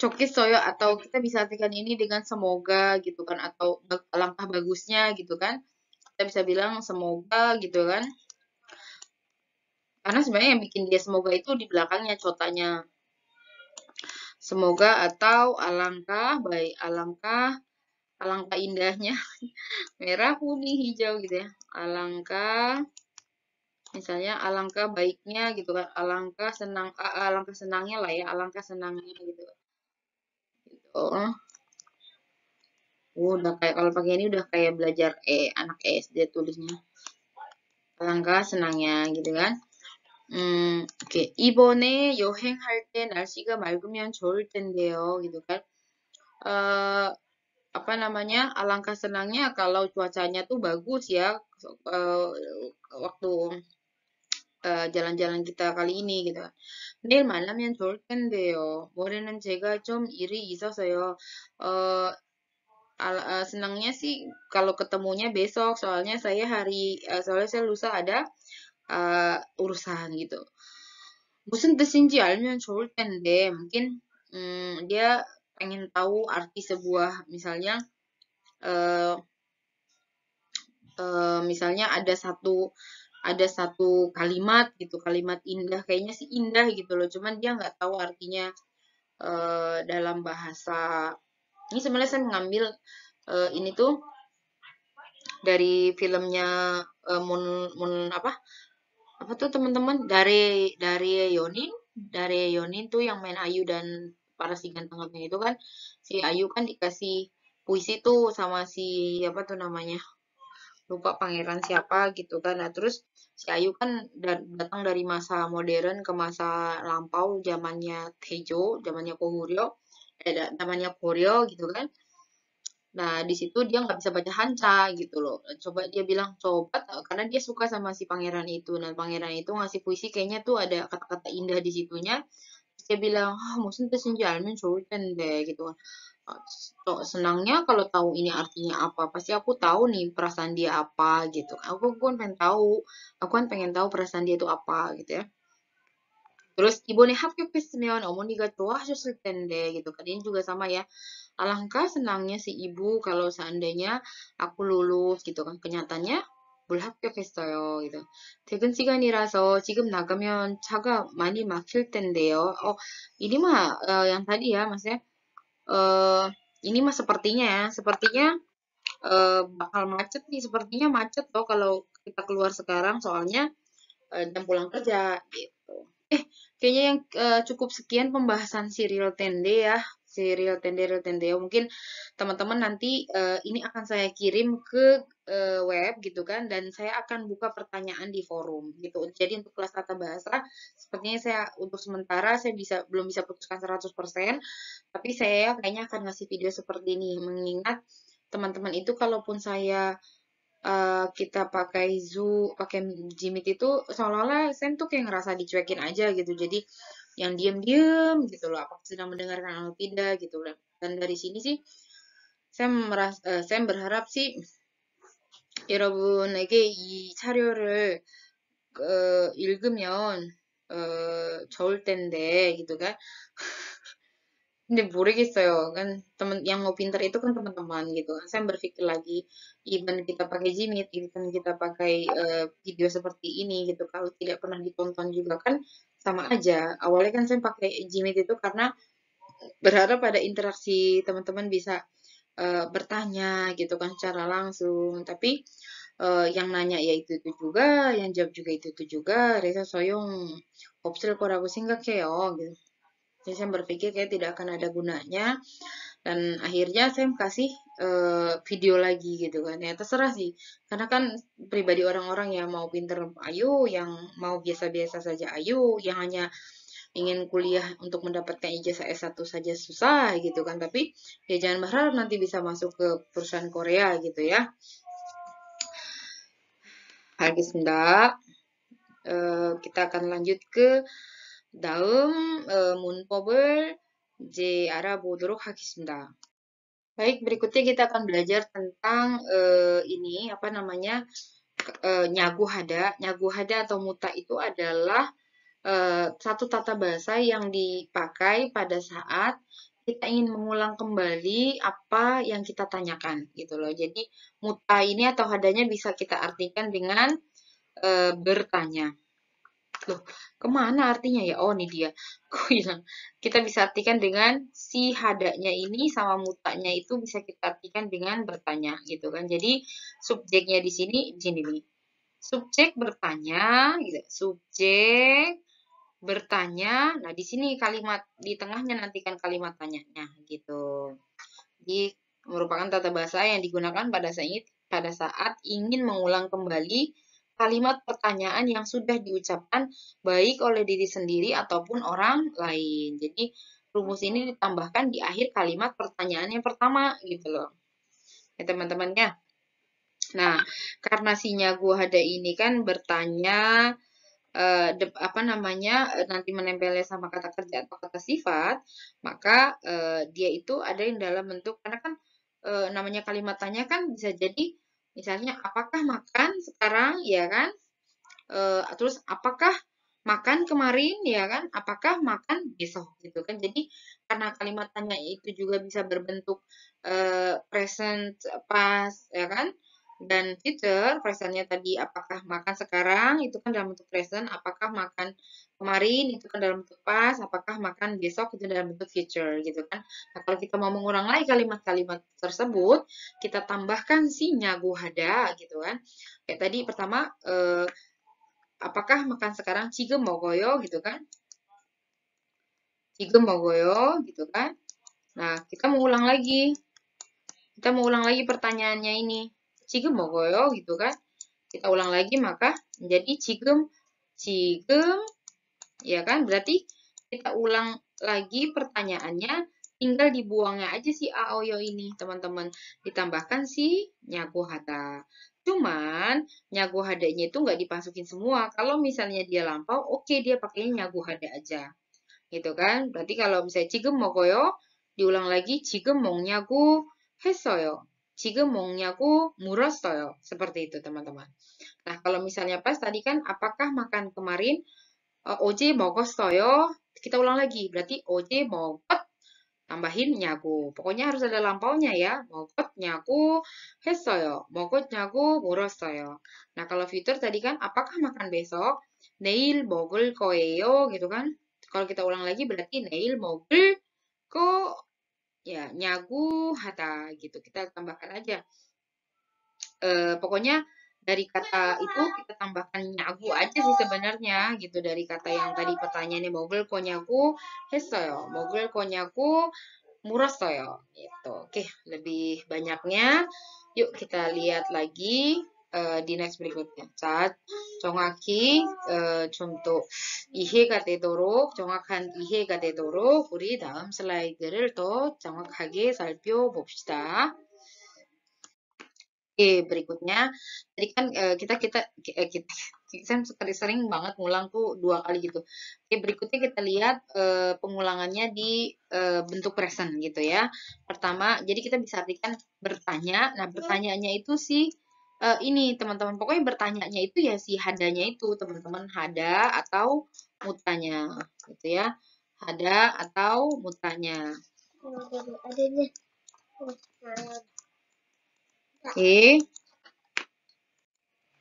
cokis soyo atau kita bisa artikan ini dengan semoga gitu kan atau langkah bagusnya gitu kan. Kita bisa bilang semoga gitu kan. Karena sebenarnya yang bikin dia semoga itu di belakangnya cotanya. Semoga atau alangkah baik alangkah alangkah indahnya merah kuning hijau gitu ya alangkah misalnya alangkah baiknya gitu kan alangkah senang alangkah senangnya lah ya alangkah senangnya gitu oh uh udah kayak kalau pagi ini udah kayak belajar e anak SD tulisnya alangkah senangnya gitu kan hmm, oke okay. 이번에 여행할 때 날씨가 맑으면 좋을 텐데요. gitu kan. Uh, apa namanya? Alangkah senangnya kalau cuacanya tuh bagus ya. Eh, waktu Eh, jalan uh, kita kali ini gitu. 내일 만나면 좋을 텐데요. 모레는 제가 좀 일이 있어서요. 어, uh, senangnya sih kalau ketemunya besok soalnya saya hari uh, soalnya saya lusa ada uh, urusan gitu 무슨 뜻인지 알면 좋을 텐데 mungkin um, dia pengen tahu arti sebuah misalnya uh, uh, misalnya ada satu ada satu kalimat gitu kalimat indah kayaknya sih indah gitu loh cuman dia nggak tahu artinya uh, dalam bahasa ini sebenarnya saya mengambil uh, ini tuh dari filmnya uh, Moon Moon apa apa tuh teman-teman dari dari Yonin dari Yonin tuh yang main Ayu dan para si ganteng itu kan si Ayu kan dikasih puisi tuh sama si apa tuh namanya lupa pangeran siapa gitu kan nah terus si Ayu kan datang dari masa modern ke masa lampau zamannya Tejo zamannya Goguryeo eh zamannya Goryeo gitu kan nah di situ dia nggak bisa baca Hanca gitu loh coba dia bilang coba karena dia suka sama si pangeran itu nah pangeran itu ngasih puisi kayaknya tuh ada kata-kata indah di situnya dia bilang ah oh, musim tersenjalmin senja deh." gitu kan senangnya kalau tahu ini artinya apa pasti aku tahu nih perasaan dia apa gitu aku kan pengen tahu aku kan pengen tahu perasaan dia itu apa gitu ya terus ibu 이번에 합격했으면 어머니가 좋아하셨을 tende gitu kan ini juga sama ya alangkah senangnya si ibu kalau seandainya aku lulus gitu kan kenyataannya 뭘 합격했어요. 이런. 퇴근 시간이라서 지금 나가면 차가 많이 막힐 텐데요. yang tadi ya mas ya uh, ini mah sepertinya ya, sepertinya uh, bakal macet nih, sepertinya macet loh kalau kita keluar sekarang soalnya uh, jam pulang kerja gitu. Eh, kayaknya yang uh, cukup sekian pembahasan serial tende ya serial tende real tende ya. mungkin teman-teman nanti uh, ini akan saya kirim ke uh, web gitu kan dan saya akan buka pertanyaan di forum gitu jadi untuk kelas tata bahasa sepertinya saya untuk sementara saya bisa belum bisa putuskan 100% tapi saya kayaknya akan ngasih video seperti ini mengingat teman-teman itu kalaupun saya uh, kita pakai zoo, pakai Jimit itu seolah-olah saya tuh kayak ngerasa dicuekin aja gitu. Jadi yang diam-diam gitu loh apakah sedang mendengarkan atau tidak gitu loh dan dari sini sih saya merasa uh, eh, saya berharap sih 여러분에게 이 자료를 어, 읽으면 어, 좋을 텐데 gitu kan 근데 모르겠어요 kan teman yang mau pintar itu kan teman-teman gitu saya berpikir lagi even kita pakai jimit, even kita pakai uh, video seperti ini gitu kalau tidak pernah ditonton juga kan sama aja. Awalnya kan saya pakai Gmeet itu karena eh, berharap pada interaksi teman-teman bisa uh, bertanya gitu kan secara langsung. Tapi uh, yang nanya ya itu itu juga, yang jawab juga itu itu juga. Reza Soyong, aku koraku kayak keo gitu. Jadi saya berpikir kayak tidak akan ada gunanya dan akhirnya saya kasih uh, video lagi gitu kan ya terserah sih karena kan pribadi orang-orang yang mau pinter ayo yang mau biasa-biasa saja ayo yang hanya ingin kuliah untuk mendapatkan ijazah S1 saja susah gitu kan tapi ya jangan berharap nanti bisa masuk ke perusahaan Korea gitu ya 알겠습니다. uh, eh, kita akan lanjut ke daum, uh, eh, Power 이제 알아보도록 하겠습니다. Baik, berikutnya kita akan belajar tentang uh, ini apa namanya uh, eh, nyagu hada. Nyagu hada atau muta itu adalah uh, satu tata bahasa yang dipakai pada saat kita ingin mengulang kembali apa yang kita tanyakan gitu loh. Jadi muta ini atau hadanya bisa kita artikan dengan uh, bertanya. Loh, kemana artinya ya? Oh, ini dia. Gue kita bisa artikan dengan si hadanya ini sama mutanya itu bisa kita artikan dengan bertanya gitu kan. Jadi, subjeknya di sini, gini nih. Subjek bertanya, gitu. subjek bertanya. Nah, di sini kalimat di tengahnya nantikan kalimat tanyanya gitu. Di merupakan tata bahasa yang digunakan pada saat pada saat ingin mengulang kembali kalimat pertanyaan yang sudah diucapkan baik oleh diri sendiri ataupun orang lain. Jadi rumus ini ditambahkan di akhir kalimat pertanyaan yang pertama gitu loh. Ya teman-teman ya. Nah, karena sinya gua ada ini kan bertanya eh, apa namanya eh, nanti menempelnya sama kata kerja atau kata sifat, maka eh, dia itu ada yang dalam bentuk karena kan eh, namanya kalimat tanya kan bisa jadi Misalnya, apakah makan sekarang, ya kan? E, terus, apakah makan kemarin, ya kan? Apakah makan besok, gitu kan? Jadi, karena kalimat tanya itu juga bisa berbentuk e, present, past, ya kan? dan future, presentnya tadi apakah makan sekarang itu kan dalam bentuk present, apakah makan kemarin itu kan dalam bentuk past, apakah makan besok itu dalam bentuk future gitu kan. Nah, kalau kita mau mengulang lagi kalimat-kalimat tersebut, kita tambahkan sinya guhada gitu kan. Kayak tadi pertama eh, apakah makan sekarang cige mogoyo gitu kan. Cige mogoyo gitu kan. Nah, kita mau ulang lagi. Kita mau ulang lagi pertanyaannya ini. cige mogoyo gitu kan. Kita ulang lagi maka menjadi cigem cigem Ya kan? Berarti kita ulang lagi pertanyaannya, tinggal dibuangnya aja si aoyo ini, teman-teman. Ditambahkan si nyakuhata. Cuman nyaguhadanya itu nggak dipasukin semua. Kalau misalnya dia lampau, oke okay, dia pakainya nyaguhada aja. Gitu kan? Berarti kalau misalnya cigem mau diulang lagi cigem mau nyagu hesoyo. mong mau nyagu murosoyo. Seperti itu teman-teman. Nah kalau misalnya pas tadi kan apakah makan kemarin Eh, OJ mogosoyo, Kita ulang lagi. Berarti OJ mogot, tambahin nyagu. Pokoknya harus ada lampaunya ya. Mogot nyagu hesoyo. Mogot nyagu borosoyo. Nah, kalau fitur tadi kan apakah makan besok? Neil mogul koeyo gitu kan. Kalau kita ulang lagi berarti nail mogul ko ya nyagu hata gitu. Kita tambahkan aja. E, pokoknya dari kata itu kita tambahkan nyagu aja sih sebenarnya gitu dari kata yang tadi pertanyaannya mogul konyaku hesoyo mogul konyaku murasoyo itu oke lebih banyaknya yuk kita lihat lagi uh, di next berikutnya saat 정확히 uh, 좀또 이해가 되도록 정확한 이해가 되도록 우리 다음 슬라이드를 더 정확하게 살펴봅시다. Oke, berikutnya jadi kan eh, kita kita eh, kita kita, kita sering, sering banget ngulang tuh dua kali gitu. Oke, berikutnya kita lihat uh, pengulangannya di uh, bentuk present gitu ya. Pertama, jadi kita bisa artikan bertanya. Nah, bertanyanya itu sih uh, ini teman-teman pokoknya bertanyanya itu ya si hadanya itu teman-teman hada atau mutanya gitu ya. Hada atau mutanya. Oke. Okay.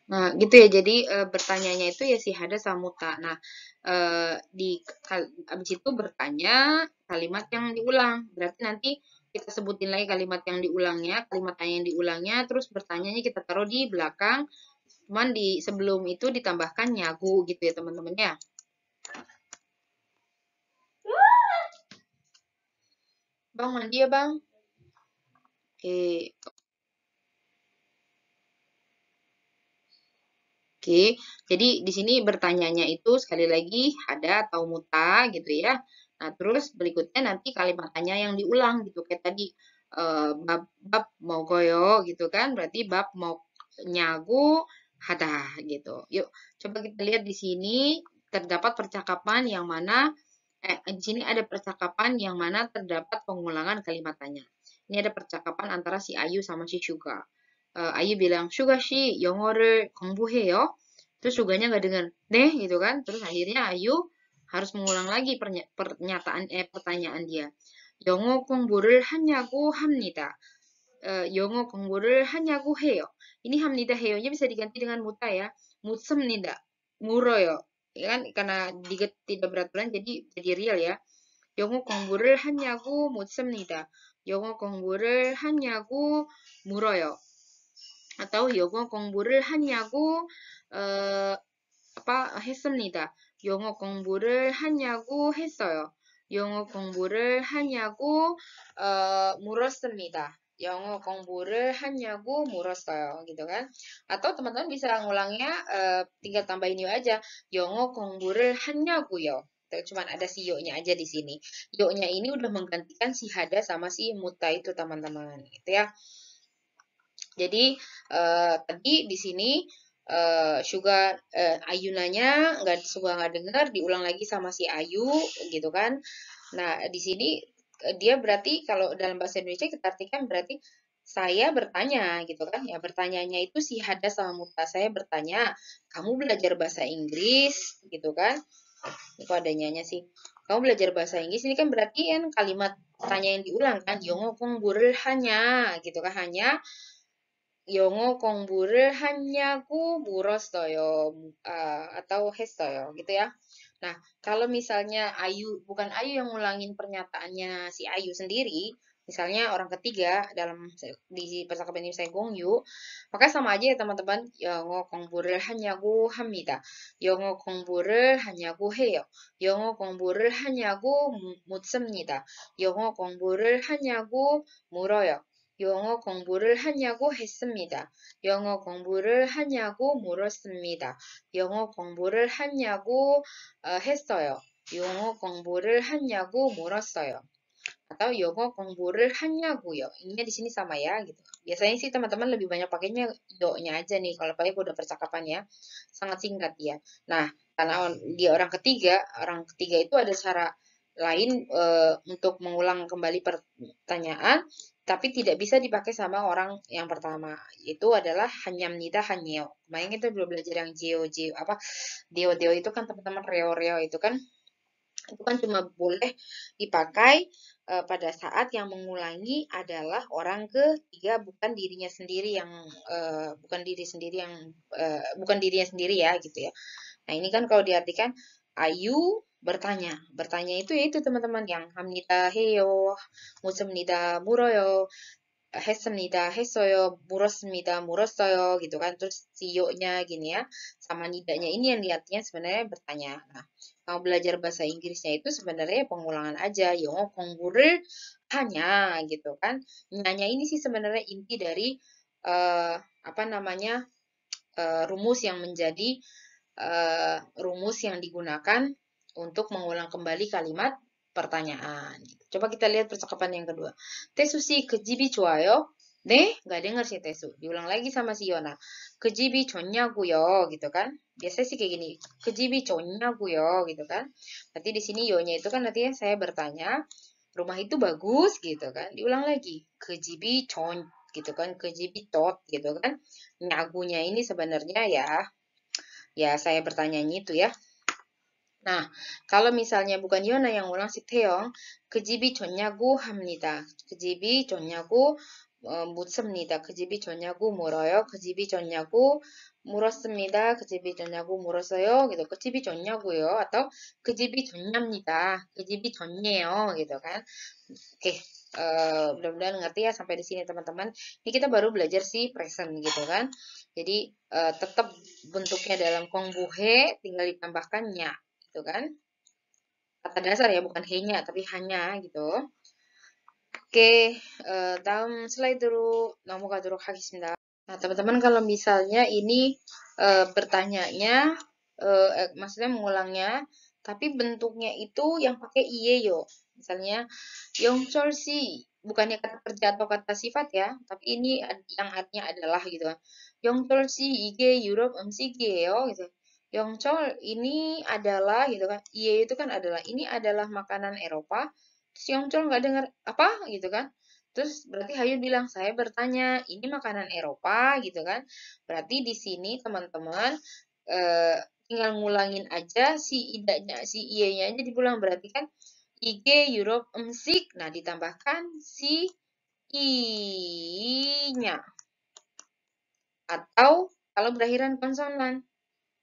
Nah, gitu ya. Jadi e, bertanyanya itu ya si hada samuta. Nah, e, di habis itu bertanya kalimat yang diulang. Berarti nanti kita sebutin lagi kalimat yang diulangnya, kalimat tanya yang diulangnya, terus bertanyanya kita taruh di belakang. Cuman di sebelum itu ditambahkan nyagu gitu ya, teman-teman ya. Bang mandi ya, Bang? Oke, Oke, jadi di sini bertanyanya itu sekali lagi ada atau muta gitu ya. Nah, terus berikutnya nanti kalimat tanya yang diulang gitu kayak tadi e, bab bab mau goyo gitu kan, berarti bab mau nyagu hada gitu. Yuk, coba kita lihat di sini terdapat percakapan yang mana eh, di sini ada percakapan yang mana terdapat pengulangan kalimat tanya. Ini ada percakapan antara si Ayu sama si Sugar. Eh, Ayu bilang, Suga 씨 영어를 공부해요. Terus Suganya nggak dengar, deh gitu kan. Terus akhirnya Ayu harus mengulang lagi pernyataan eh, pertanyaan dia. 영어 공부를 하냐고 합니다. Uh, 영어 공부를 하냐고 해요. Ini hamnida nya bisa diganti dengan muta ya. Mutsemnida. Muroyo. Ya kan karena diget, tidak beraturan jadi jadi real ya. 영어 공부를 하냐고 mutsemnida. 영어 hanya 하냐고 물어요 atau 영어 공부를 하냐고 어, 아빠 했습니다. 영어 공부를 하냐고 했어요. 영어 공부를 하냐고 어, 물었습니다. 영어 공부를 하냐고 물었어요 gitu kan atau teman-teman bisa ngulangnya uh, tinggal tambahin yo aja 영어 공부를 하냐고요 cuman ada si yo-nya aja di sini yo-nya ini udah menggantikan si hada sama si muta itu teman-teman gitu ya jadi uh, tadi di sini eh, Suga eh, Ayunanya nggak suka nggak dengar diulang lagi sama si Ayu gitu kan. Nah di sini eh, dia berarti kalau dalam bahasa Indonesia kita artikan berarti saya bertanya gitu kan ya bertanyanya itu si Hada sama Muta saya bertanya kamu belajar bahasa Inggris gitu kan ini kok adanya sih kamu belajar bahasa Inggris ini kan berarti kan kalimat tanya yang diulang kan yongo pengburil hanya gitu kan hanya 영어 공부를 하냐고 물었어요 uh, atau 했어요 gitu ya. Nah, kalau misalnya Ayu bukan Ayu yang ngulangin pernyataannya si Ayu sendiri, misalnya orang ketiga dalam di percakapan ini saya Gong Yu, maka sama aja ya teman-teman, yongo kongburul hanya gu hamida, yongo kongburul hanya gu heyo, yongo kongburul hanya gu mutsemnida, yongo kongburul hanya gu muroyo. 영어 공부를 하냐고 했습니다. 영어 공부를 하냐고 물었습니다. 영어 공부를 하냐고 어, 했어요. 영어 공부를 하냐고 물었어요. atau yongo 공부를 하냐고요. Ininya di sini sama ya gitu. Biasanya sih teman-teman lebih banyak pakainya yo-nya aja nih kalau pakai kode percakapannya Sangat singkat ya. Nah, karena dia orang ketiga, orang ketiga itu ada cara lain e, untuk mengulang kembali pertanyaan tapi tidak bisa dipakai sama orang yang pertama itu adalah hanya hanyamnida hanyo kemarin kita belum belajar yang jio jio apa Dio dio itu kan teman-teman reo reo itu kan itu kan cuma boleh dipakai e, pada saat yang mengulangi adalah orang ketiga bukan dirinya sendiri yang e, bukan diri sendiri yang e, bukan dirinya sendiri ya gitu ya nah ini kan kalau diartikan ayu bertanya. Bertanya itu ya itu teman-teman yang hamnita heyo, musnida muroyo, 했습니다, hesoyo, 물었습니다, burosoyo gitu kan. Terus siyoknya gini ya, sama nidanya ini yang diartinya sebenarnya bertanya. Nah, kalau belajar bahasa Inggrisnya itu sebenarnya pengulangan aja. Yongo konggurul hanya gitu kan. Nanya ini sih sebenarnya inti dari uh, apa namanya uh, rumus yang menjadi uh, rumus yang digunakan untuk mengulang kembali kalimat pertanyaan. Coba kita lihat percakapan yang kedua. Tesu si kejibi cuayo. Deh, nggak denger sih Tesu. Diulang lagi sama si Yona. Kejibi guyo, gitu kan. Biasanya sih kayak gini. Kejibi guyo, gitu kan. Berarti di sini Yonya itu kan nanti saya bertanya. Rumah itu bagus gitu kan. Diulang lagi. Kejibi con gitu kan. Kejibi tot gitu kan. Nyagunya ini sebenarnya ya. Ya saya bertanya itu ya. Nah, kalau misalnya bukan Yona yang ulang si Teong, kejibi jonyagu hamnida. Kejibi jonyagu mutsemnida. E, kejibi jonyagu muroyo. Kejibi jonyagu murosemnida. Kejibi jonyagu murosoyo. Gitu. Kejibi jonyaguyo. Atau kejibi jonyamnida. Kejibi yo, Gitu kan. Oke. Okay. E, uh, mudah-mudahan ngerti ya sampai di sini teman-teman ini kita baru belajar sih present gitu kan jadi uh, e, tetap bentuknya dalam kongbuhe tinggal ditambahkan nya gitu kan. Kata dasar ya, bukan hanya, tapi hanya gitu. Oke, eh, dalam slide dulu, namu kaduruk hakisinda. Nah, teman-teman kalau misalnya ini uh, bertanyanya, uh, eh, maksudnya mengulangnya, tapi bentuknya itu yang pakai iye yo. Misalnya, yongchol si, bukannya kata kerja atau kata sifat ya, tapi ini yang artinya adalah gitu kan. Yongchol si ige Europe msi, geo gitu. Yongchol ini adalah gitu kan. Ye itu kan adalah ini adalah makanan Eropa. Terus Yongchol nggak dengar apa gitu kan. Terus berarti Hayu bilang saya bertanya ini makanan Eropa gitu kan. Berarti di sini teman-teman eh, tinggal ngulangin aja si idanya si iye-nya aja dipulang berarti kan IG Europe emsik. Nah ditambahkan si i-nya atau kalau berakhiran konsonan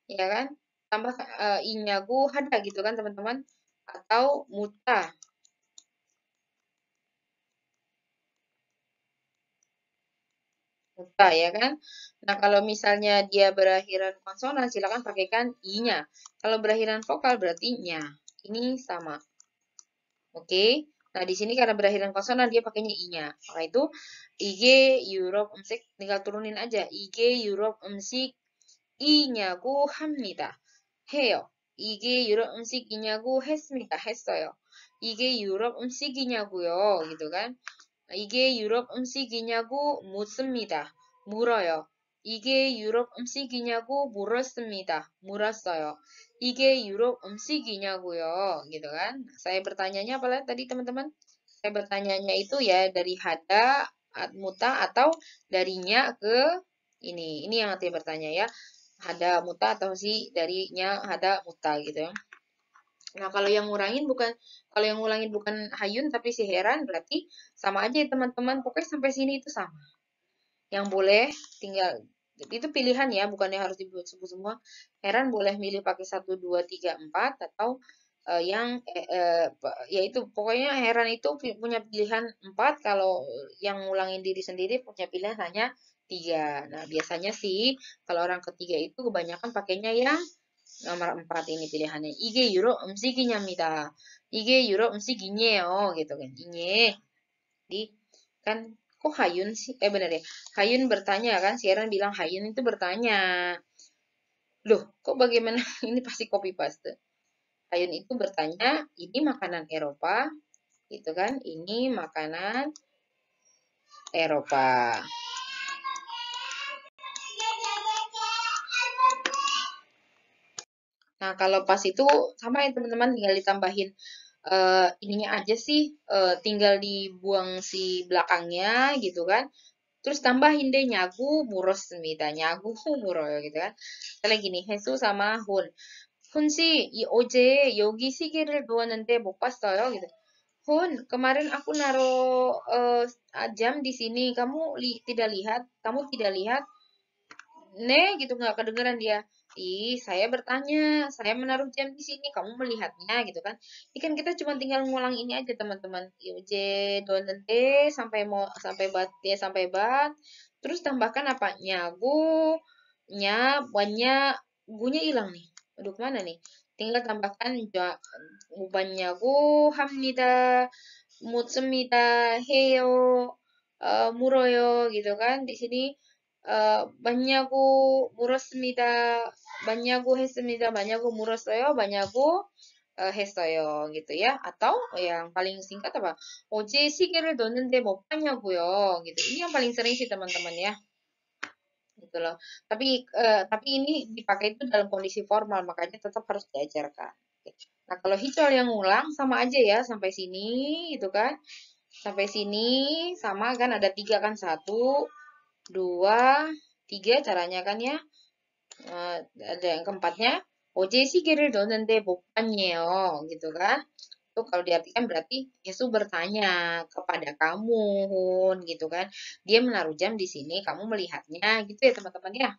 ya kan? Tambah eh, inya guh hada gitu kan teman-teman? Atau muta. Muta ya kan? Nah kalau misalnya dia berakhiran konsonan silakan pakaikan i-nya. Kalau berakhiran vokal berarti nya. Ini sama. Oke. Nah, di sini karena berakhiran konsonan dia pakainya i-nya. Maka itu IG Europe Music tinggal turunin aja. IG Europe Music 이냐고 합니다. 해요. 이게 유럽 음식이냐고 했습니다. 했어요. 이게 유럽 음식이냐고요. gitu kan. 이게 유럽 음식이냐고 묻습니다. 물어요. 이게 유럽 음식이냐고 물었습니다. 물었어요. 이게 유럽 음식이냐고요. gitu kan. Saya bertanyanya apa tadi teman-teman? Saya bertanyanya itu ya dari hada, muta atau darinya ke ini. Ini yang nanti bertanya ya ada muta atau si darinya ada muta gitu ya. Nah, kalau yang ngurangin bukan kalau yang ngulangin bukan hayun tapi si heran berarti sama aja ya teman-teman. Pokoknya sampai sini itu sama. Yang boleh tinggal itu pilihan ya, bukannya harus dibuat sebut semua. Heran boleh milih pakai satu dua tiga empat atau uh, yang uh, eh, eh, yaitu pokoknya heran itu punya pilihan empat kalau yang ngulangin diri sendiri punya pilihan hanya ketiga. Nah, biasanya sih kalau orang ketiga itu kebanyakan pakainya yang nomor 4 ini pilihannya. Ige euro umsi mita. Ige euro ya, oh gitu kan. Inye. Di kan kok Hayun sih? Eh benar ya. Hayun bertanya kan Siaran bilang Hayun itu bertanya. Loh, kok bagaimana ini pasti copy paste. Hayun itu bertanya, ini makanan Eropa, gitu kan? Ini makanan Eropa. Nah, kalau pas itu sama ya teman-teman tinggal ditambahin uh, ininya aja sih, uh, tinggal dibuang si belakangnya gitu kan. Terus tambahin deh nyagu muros semita, nyagu muro gitu kan. lagi gini, Hesu sama Hun. Hun sih, oje, yogi si kira dua nanti bopas toyo gitu. Hun, kemarin aku naruh eh, uh, jam di sini. Kamu li tidak lihat? Kamu tidak lihat? Ne, gitu nggak kedengeran dia berarti saya bertanya, saya menaruh jam di sini, kamu melihatnya gitu kan. Ini kan kita cuma tinggal ngulang ini aja teman-teman. IUJ donante sampai mau sampai bat ya sampai bat. Terus tambahkan apa? Nyagu, nya, banyak, gunya hilang nih. Aduh kemana nih? Tinggal tambahkan banyak gu, hamnida, mutsemida, heyo, uh, eh, muroyo gitu kan. Di sini Uh, eh, banyaku murosmida banyagu 했습니다. banyak 물었어요. banyagu 했어요. Eh, gitu ya. Atau yang paling singkat apa? Oje 시계를 mau 못 봤냐고요. gitu. Ini yang paling sering sih teman-teman ya. Gitu loh. Tapi uh, tapi ini dipakai itu dalam kondisi formal, makanya tetap harus diajarkan. Nah, kalau hicol yang ulang sama aja ya sampai sini gitu kan. Sampai sini sama kan ada tiga kan satu dua tiga caranya kan ya ada yang keempatnya OJ donen de bukannya gitu kan itu kalau diartikan berarti Yesus bertanya kepada kamu gitu kan dia menaruh jam di sini kamu melihatnya gitu ya teman-teman ya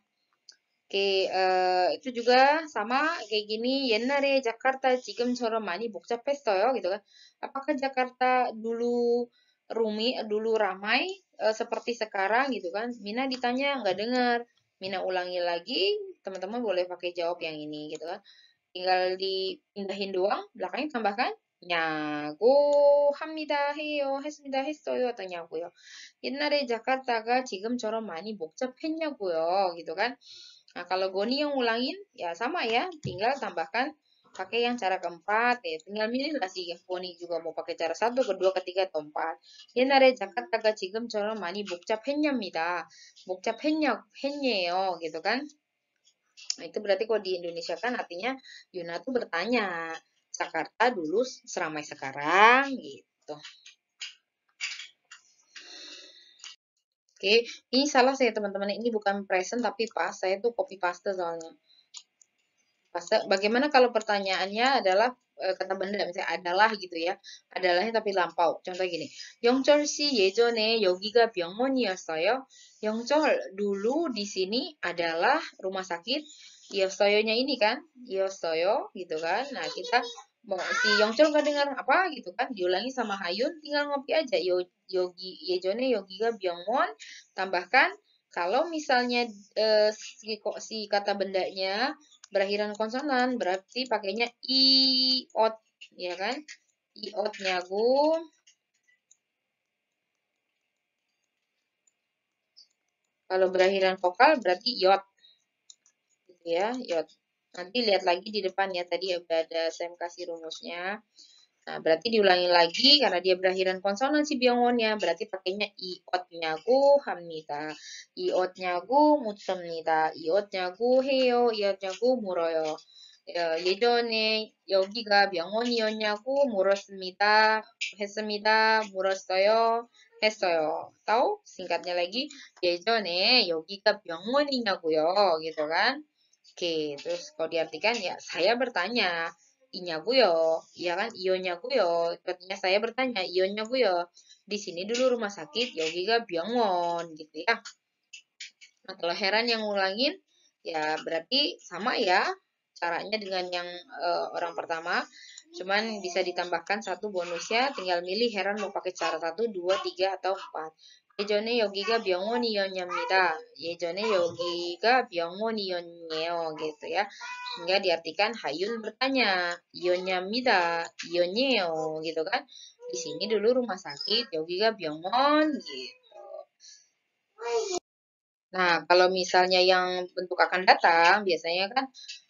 oke uh, itu juga sama kayak gini 옛날에 Jakarta 지금처럼 pesto 복잡했어요 gitu kan apakah Jakarta dulu rumi dulu ramai uh, seperti sekarang gitu kan Mina ditanya nggak dengar Mina ulangi lagi, teman-teman boleh pakai jawab yang ini gitu kan. Tinggal dipindahin doang, belakangnya tambahkan Nyago heyo, yo atau nyago yo. 해요 Jakarta ga jigem coro mani bokcap 많이 yo, gitu kan nah, kalau Goni yang ulangin ya sama ya tinggal tambahkan pakai yang cara keempat ya tinggal milihlah si poni juga mau pakai cara satu kedua ketiga atau empat ya, coro mani 지금처럼 많이 복잡했냐입니다 복잡했냐 했냐요 gitu kan nah, itu berarti kalau di Indonesia kan artinya Yuna tuh bertanya Jakarta dulu seramai sekarang gitu Oke, ini salah saya teman-teman. Ini bukan present tapi pas. Saya tuh copy paste soalnya fase bagaimana kalau pertanyaannya adalah eh, kata benda misalnya adalah gitu ya adalahnya tapi lampau contoh gini Yongchol si yejone yogiga 병원이었어요 Yongchol dulu di sini adalah rumah sakit yosoyonya ini kan yosoyo gitu kan nah kita mau si Yongchol nggak dengar apa gitu kan diulangi sama Hayun tinggal ngopi aja Yo, yogi yejone yogiga biangmon, tambahkan kalau misalnya eh, si, si kata bendanya berakhiran konsonan berarti pakainya iot ya kan iotnya aku kalau berakhiran vokal berarti yot gitu ya yot nanti lihat lagi di depan ya tadi ada saya kasih rumusnya Nah, berarti diulangi lagi karena dia berakhiran konsonan si byongwonnya, berarti pakainya iotnya gu hamnita, iotnya gu mutsumnita, iotnya gu heyo, iotnya gu muroyo. 예전에 e, 여기가 gu 물었습니다. 했습니다. 물었어요. 했어요. Tahu? Singkatnya lagi, 예전에 여기가 yo, Gitu kan? Oke, terus kalau diartikan ya saya bertanya. I-nya Guyo, ya kan? Ionya Guyo. Sepertinya saya bertanya, Ionya Guyo. Di sini dulu rumah sakit giga biangon, gitu ya. Nah, kalau heran yang ngulangin, ya berarti sama ya caranya dengan yang e, orang pertama. Cuman bisa ditambahkan satu bonusnya, tinggal milih heran mau pakai cara satu, dua, tiga, atau empat. 예전에 여기가 병원이었냐입니다. 예전에 여기가 병원이었네요. gitu ya. Hingga diartikan Hayun bertanya, 이었냐입니다. 이었네요. gitu kan. Di sini dulu rumah sakit, 여기가 병원 gitu. Nah, kalau misalnya yang bentuk akan datang, biasanya kan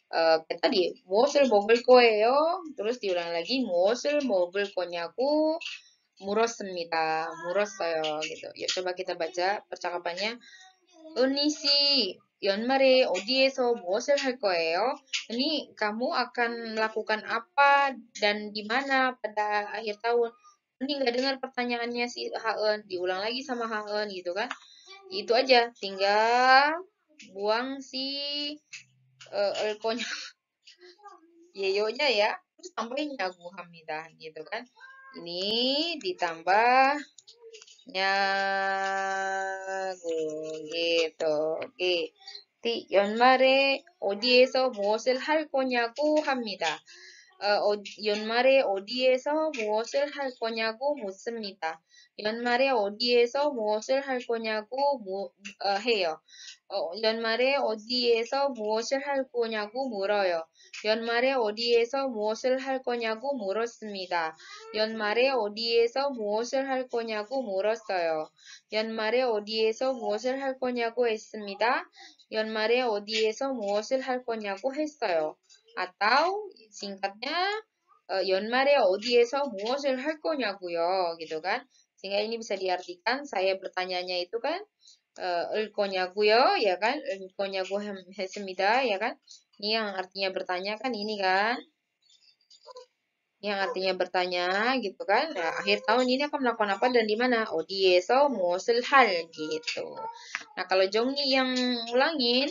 Uh, kayak tadi, mobil mobil koyo, terus diulang lagi, mobil mobil konyaku, murosemita 물었어요. gitu. Yuk coba kita baca percakapannya. unisi yonmare odieso 어디에서 무엇을 Ini kamu akan melakukan apa dan di mana pada akhir tahun? Ini nggak dengar pertanyaannya si Haen, diulang lagi sama Haen gitu kan? Itu aja, tinggal buang si uh, eh, elkonya, eh, yeyonya ya, terus tambahin ya gitu kan? ini ditambah 냐고 gitu. 오케이. 네, 연말에 어디에서 무엇을 할 거냐고 합니다. 어, 연말에 어디에서 무엇을 할 거냐고 묻습니다. 연말에 어디에서 무엇을 할 거냐고 뭐, 어, 해요. 어, 연말에 어디에서 무엇을 할 거냐고 물어요. 연말에 어디에서 무엇을 할 거냐고 물었습니다. 연말에 어디에서 무엇을 할 거냐고 물었어요. 연말에 어디에서 무엇을 할 거냐고 했습니다. 연말에 어디에서 무엇을 할 거냐고 했어요. atau s i n 연말에 어디에서 무엇을 할 거냐고요. gitu kan. Sehingga ini bisa diartikan saya bertanyanya itu kan uh, eh, gue ya kan elkonya gue hesmida ya kan ini yang artinya bertanya kan ini kan ini yang artinya bertanya gitu kan. Nah, akhir tahun ini akan melakukan apa dan di mana? Oh, di so musul hal gitu. Nah, kalau Jongni yang ulangin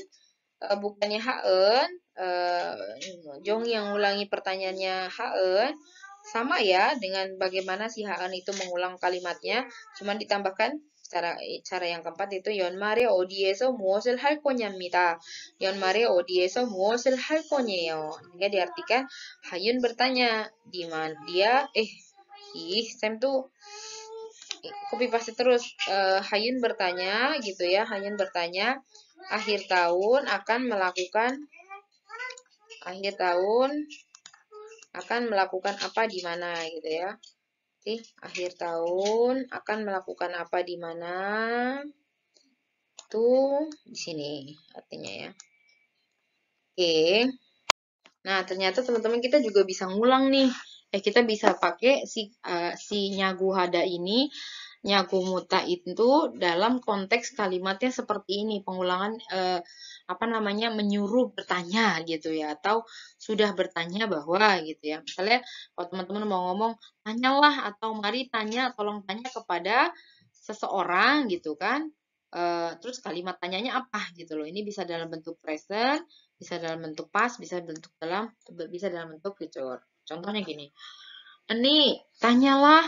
uh, eh, bukannya haen, uh, eh, Jong yang ulangi pertanyaannya haen, sama ya dengan bagaimana si Haan itu mengulang kalimatnya, cuman ditambahkan cara cara yang keempat itu yon mare 연말에 어디에서 무엇을 할 거냐입니다. 연말에 어디에서 hal 할 yo. nggak diartikan Hayun bertanya di mana dia eh ih Sam tuh kopi pasti terus uh, Hayun bertanya gitu ya Hayun bertanya akhir tahun akan melakukan akhir tahun akan melakukan apa di mana gitu ya. Oke, akhir tahun akan melakukan apa di mana? Tuh, di sini artinya ya. Oke. Nah, ternyata teman-teman kita juga bisa ngulang nih. Eh, kita bisa pakai si uh, si nyaguhada ini nyagumuta itu dalam konteks kalimatnya seperti ini pengulangan eh, apa namanya menyuruh bertanya gitu ya atau sudah bertanya bahwa gitu ya misalnya kalau teman-teman mau ngomong tanyalah atau mari tanya tolong tanya kepada seseorang gitu kan eh, terus kalimat tanyanya apa gitu loh ini bisa dalam bentuk present bisa dalam bentuk past bisa bentuk dalam bisa dalam bentuk future contohnya gini ini tanyalah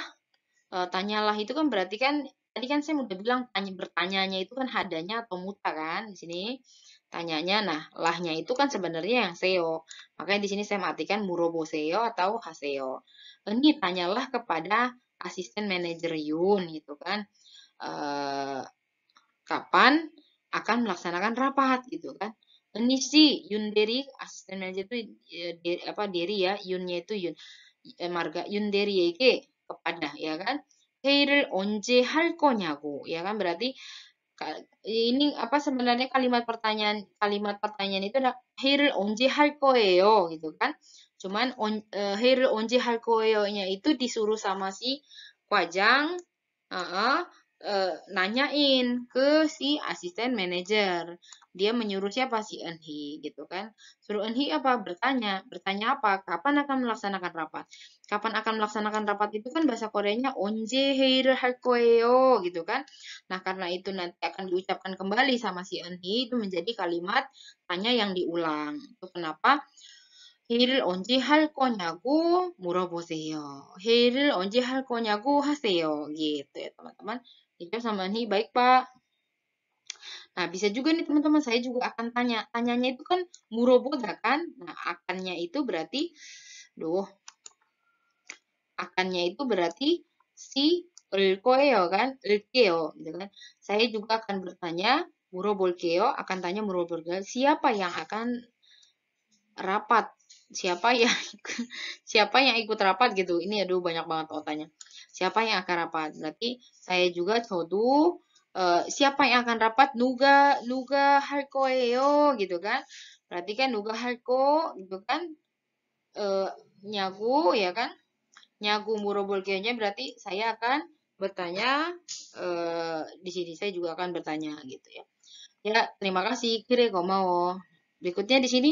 uh, tanyalah itu kan berarti kan tadi kan saya udah bilang tanya bertanyanya itu kan hadanya atau muta kan di sini tanyanya nah lahnya itu kan sebenarnya yang seo makanya di sini saya matikan murobo seo atau haseo ini tanyalah kepada asisten manajer Yun gitu kan e, kapan akan melaksanakan rapat gitu kan ini si Yun Deri asisten manajer itu eh, apa Deri ya Yunnya itu Yun marga Yun Deri ya, ike kepada ya kan 회의를 언제 할 거냐고 ya kan berarti ini apa sebenarnya kalimat pertanyaan kalimat pertanyaan itu adalah 회의를 언제 할 거예요 gitu kan cuman on, uh, 회의를 언제 할 거예요-nya itu disuruh sama si Kwajang uh -uh, e, nanyain ke si asisten manajer. Dia menyuruh siapa si Enhi gitu kan. Suruh Enhi apa? Bertanya. Bertanya apa? Kapan akan melaksanakan rapat? Kapan akan melaksanakan rapat itu kan bahasa Koreanya onje heir hakoeo gitu kan. Nah, karena itu nanti akan diucapkan kembali sama si Enhi itu menjadi kalimat tanya yang diulang. Itu kenapa? Heir onje hal konyaku muroboseyo. Heir onje hal konyaku haseyo gitu ya, teman-teman. Dijawab sama Hani, baik Pak. Nah, bisa juga nih teman-teman, saya juga akan tanya. Tanyanya itu kan muroboda kan? Nah, akannya itu berarti, doh. akannya itu berarti si ulkoeo kan? Ulkeo, gitu kan? Saya juga akan bertanya, murobolkeo, akan tanya murobolkeo, siapa yang akan rapat siapa yang siapa yang ikut rapat gitu ini aduh banyak banget otanya. siapa yang akan rapat berarti saya juga codu uh, eh, siapa yang akan rapat nuga nuga yo gitu kan berarti kan nuga harko gitu kan uh, nyagu ya kan nyagu murobol berarti saya akan bertanya uh, di sini saya juga akan bertanya gitu ya ya terima kasih kire mau berikutnya di sini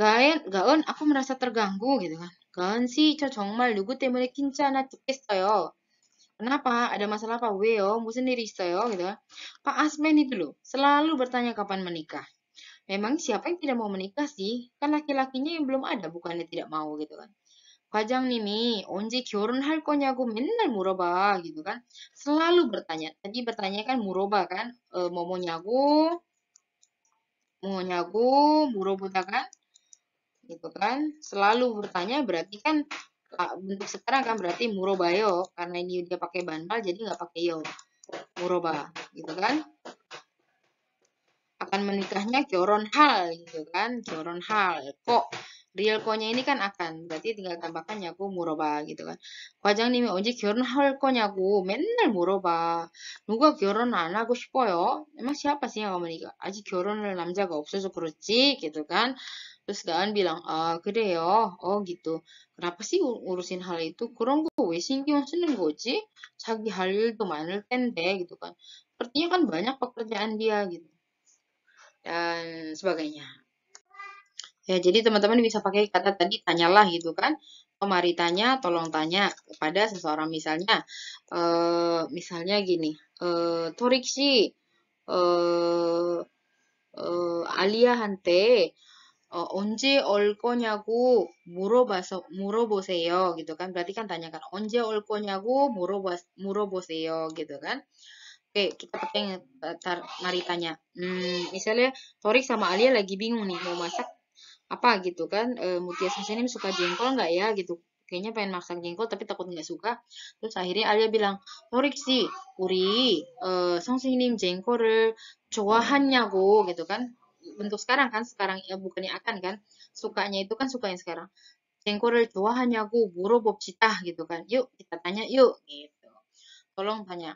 Gaen, gaen, aku merasa terganggu gitu kan. Gaen sih, 저 정말 누구 temen kincana cepis 듣겠어요. Kenapa? Ada masalah apa? Weo, musen diri istoyo gitu kan. Pak Asmen itu loh, selalu bertanya kapan menikah. Memang siapa yang tidak mau menikah sih? Kan laki-lakinya yang belum ada, bukannya tidak mau gitu kan. 과장님이 언제 hal konyaku 맨날 muroba gitu kan. Selalu bertanya. Tadi bertanya kan muroba kan. E, nyaku, 뭐냐고 물어보다 kan gitu kan selalu bertanya berarti kan ah, bentuk sekarang kan berarti murobayo karena ini dia pakai bandal jadi nggak pakai yo muroba gitu kan akan menikahnya kioron hal gitu kan kioron hal kok real konya ini kan akan berarti tinggal tambahkan nyaku muroba gitu kan wajang nih oji kioron hal konya ku menel muroba nunggu kioron anak gue sih emang siapa sih yang mau menikah aja kioron namja gak usah gitu kan Terus Gaan bilang, ah, gede ya, Oh gitu. Kenapa sih ngurusin hal itu? kurang gue 그런 gimana seneng gue sih Sagi hal itu mana 텐데 gitu kan. Sepertinya kan banyak pekerjaan dia gitu. Dan sebagainya. Ya, jadi teman-teman bisa pakai kata tadi tanyalah gitu kan. Oh, mari tanya, tolong tanya kepada seseorang misalnya. Uh, misalnya gini, uh, Toriksi eh uh, uh, Hante, 어, 언제 올 거냐고 물어봐서 물어보세요 gitu kan berarti kan tanyakan 언제 올 거냐고 물어봐 물어보세요 gitu kan oke kita pakai yang tar, mari tanya hmm, misalnya Torik sama Alia lagi bingung nih mau masak apa gitu kan e, Mutia Sasenim suka jengkol nggak ya gitu kayaknya pengen masak jengkol tapi takut nggak suka terus akhirnya Alia bilang Torik sih uri e, 성수님 jengkol을 좋아하냐고 gitu kan bentuk sekarang kan sekarang ya bukannya akan kan sukanya itu kan sukanya sekarang tua hanya aku buru bob cita gitu kan yuk kita tanya yuk gitu tolong tanya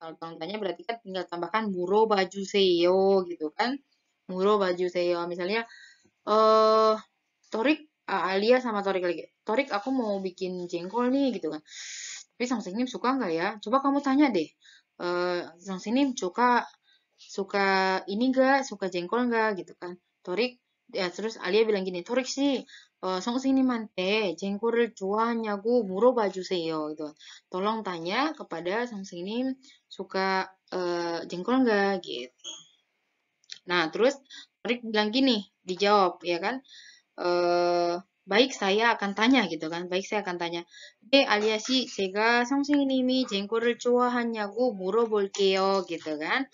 kalau tolong tanya berarti kan tinggal tambahkan buru baju seyo gitu kan buru baju seyo misalnya eh uh, torik uh, Alia sama Torik lagi Torik aku mau bikin jengkol nih gitu kan tapi sang suka nggak ya coba kamu tanya deh uh, sang sinim suka suka ini ga suka jengkol ga gitu kan torik ya terus Alia bilang gini torik sih uh, eh, songsinimante eh, jengkol jualnya aku muro baju seyo gitu tolong tanya kepada ini suka uh, jengkol ga gitu nah terus torik bilang gini dijawab ya kan uh, baik saya akan tanya gitu kan baik saya akan tanya de alia si sega songsing ini mi jengkol cua hanya gu muro bolkeo gitu kan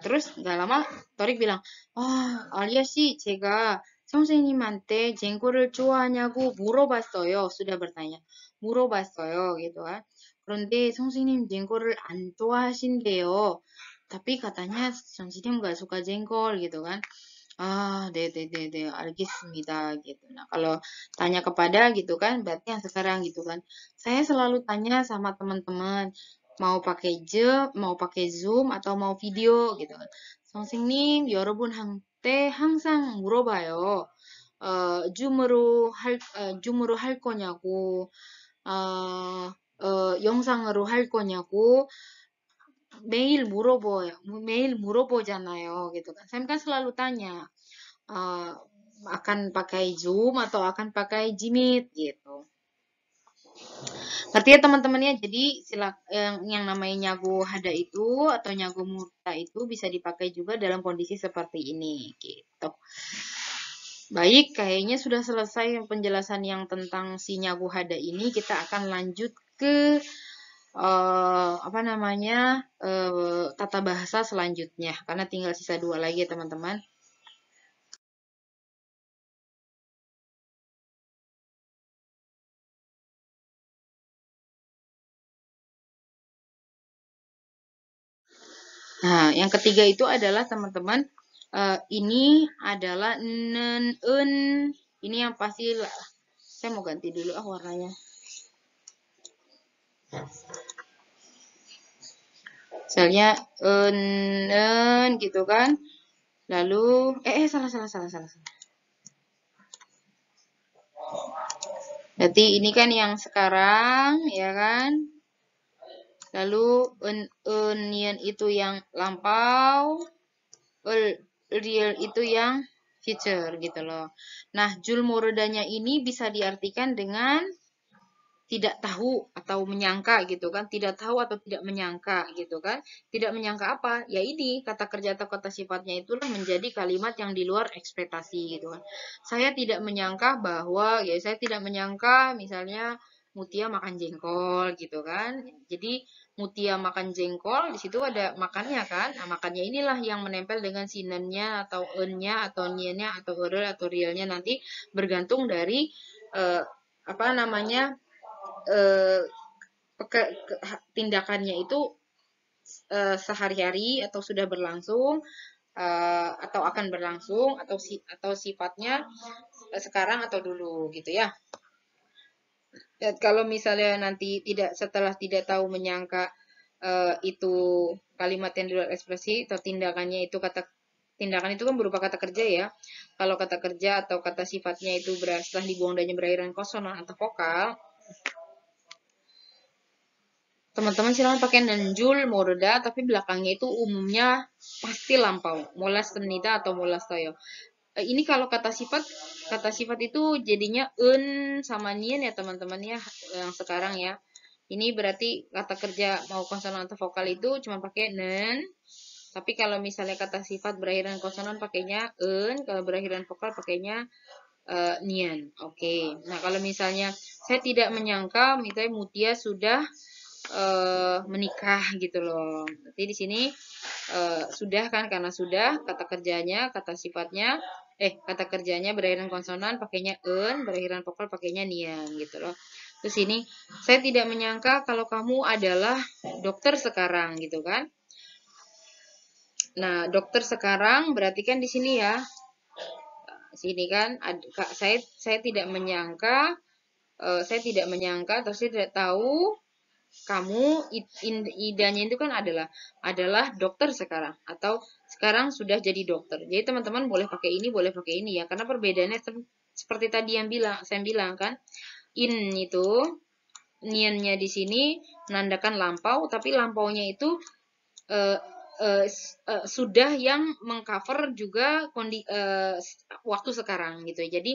terus nggak lama Torik bilang, 아, 아리아 씨, 제가 선생님한테 쟁고를 좋아하냐고 물어봤어요. sudah bertanya. 물어봤어요. gitu kan. 그런데 선생님 쟁고를 안 좋아하신대요. tapi katanya 선생님 gak suka jengkol, gitu kan. Ah, 네네네네, 알겠습니다. gitu. Nah, kalau tanya kepada gitu kan, berarti yang sekarang gitu kan. Saya selalu tanya sama teman-teman, mau pakai je, mau pakai zoom atau mau video gitu kan. 선생님, 여러분 한테 항상 물어봐요. 어, 줌으로 할 어, 줌으로 할 거냐고 어, 어, 영상으로 할 거냐고 매일 물어봐요. 매일 물어보잖아요. gitu kan. Saya kan selalu tanya uh, akan pakai Zoom atau akan pakai Jimit gitu. Ngerti ya teman-teman ya? Jadi sila, yang, eh, yang namanya nyago hada itu atau nyago murta itu bisa dipakai juga dalam kondisi seperti ini gitu. Baik, kayaknya sudah selesai penjelasan yang tentang si nyago hada ini. Kita akan lanjut ke uh, apa namanya uh, tata bahasa selanjutnya karena tinggal sisa dua lagi ya teman-teman. Nah, yang ketiga itu adalah teman-teman uh, ini adalah nen un ini yang pasti lah. saya mau ganti dulu ah warnanya. Misalnya nen gitu kan. Lalu eh, eh salah salah salah salah salah. Berarti ini kan yang sekarang ya kan Lalu un union itu yang lampau, real itu yang future gitu loh. Nah, jul murodanya ini bisa diartikan dengan tidak tahu atau menyangka gitu kan tidak tahu atau tidak menyangka gitu kan tidak menyangka apa ya ini kata kerja atau kata sifatnya itulah menjadi kalimat yang di luar ekspektasi gitu kan saya tidak menyangka bahwa ya saya tidak menyangka misalnya Mutia makan jengkol gitu kan. Iya. Jadi Mutia makan jengkol di situ ada makannya kan. Nah, makannya inilah yang menempel dengan sinennya atau ennya atau niennya atau erel atau realnya nanti bergantung dari eh, apa namanya eh, ke, tindakannya itu eh, sehari-hari atau sudah berlangsung uh, atau akan berlangsung atau si atau sifatnya eh, sekarang atau dulu gitu ya dan kalau misalnya nanti tidak setelah tidak tahu menyangka uh, itu kalimat yang di ekspresi atau tindakannya itu kata tindakan itu kan berupa kata kerja ya. Kalau kata kerja atau kata sifatnya itu berasal setelah dibuang dan berakhiran konsonan atau vokal. Teman-teman silahkan pakai nanjul, moroda tapi belakangnya itu umumnya pasti lampau. Mulas tenida atau mulas toyo. Eh, ini kalau kata sifat kata sifat itu jadinya un sama nien ya teman-teman ya yang sekarang ya ini berarti kata kerja mau konsonan atau vokal itu cuma pakai nen tapi kalau misalnya kata sifat berakhiran konsonan pakainya un kalau berakhiran vokal pakainya uh, eh, nian oke okay. nah kalau misalnya saya tidak menyangka misalnya mutia sudah uh, menikah gitu loh jadi di sini uh, sudah kan karena sudah kata kerjanya kata sifatnya eh kata kerjanya berakhiran konsonan pakainya en, berakhiran vokal pakainya nian gitu loh. Terus ini saya tidak menyangka kalau kamu adalah dokter sekarang gitu kan. Nah, dokter sekarang berarti kan di sini ya. Sini kan saya saya tidak menyangka eh, saya tidak menyangka terus saya tidak tahu kamu idenya itu kan adalah adalah dokter sekarang atau sekarang sudah jadi dokter. Jadi teman-teman boleh pakai ini, boleh pakai ini ya karena perbedaannya seperti tadi yang bilang saya bilang kan in itu niannya di sini menandakan lampau tapi lampaunya itu uh, uh, uh, sudah yang mengcover juga kondi, uh, waktu sekarang gitu. Ya. Jadi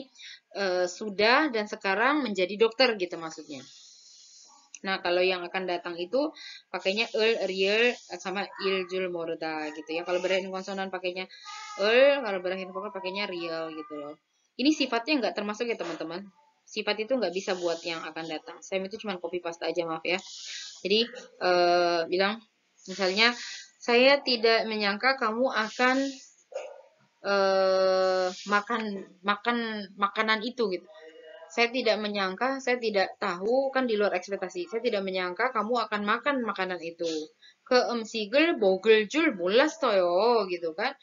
uh, sudah dan sekarang menjadi dokter gitu maksudnya. Nah, kalau yang akan datang itu pakainya el, real eh, sama il jul morda gitu ya. Kalau berakhir konsonan pakainya el, kalau berakhir vokal pakainya real gitu loh. Ini sifatnya nggak termasuk ya teman-teman. Sifat itu nggak bisa buat yang akan datang. Saya itu cuma copy paste aja maaf ya. Jadi eh, bilang misalnya saya tidak menyangka kamu akan eh, makan makan makanan itu gitu saya tidak menyangka, saya tidak tahu, kan di luar ekspektasi, saya tidak menyangka kamu akan makan makanan itu. Ke 음식을 jul, bulas 몰랐어요, gitu kan.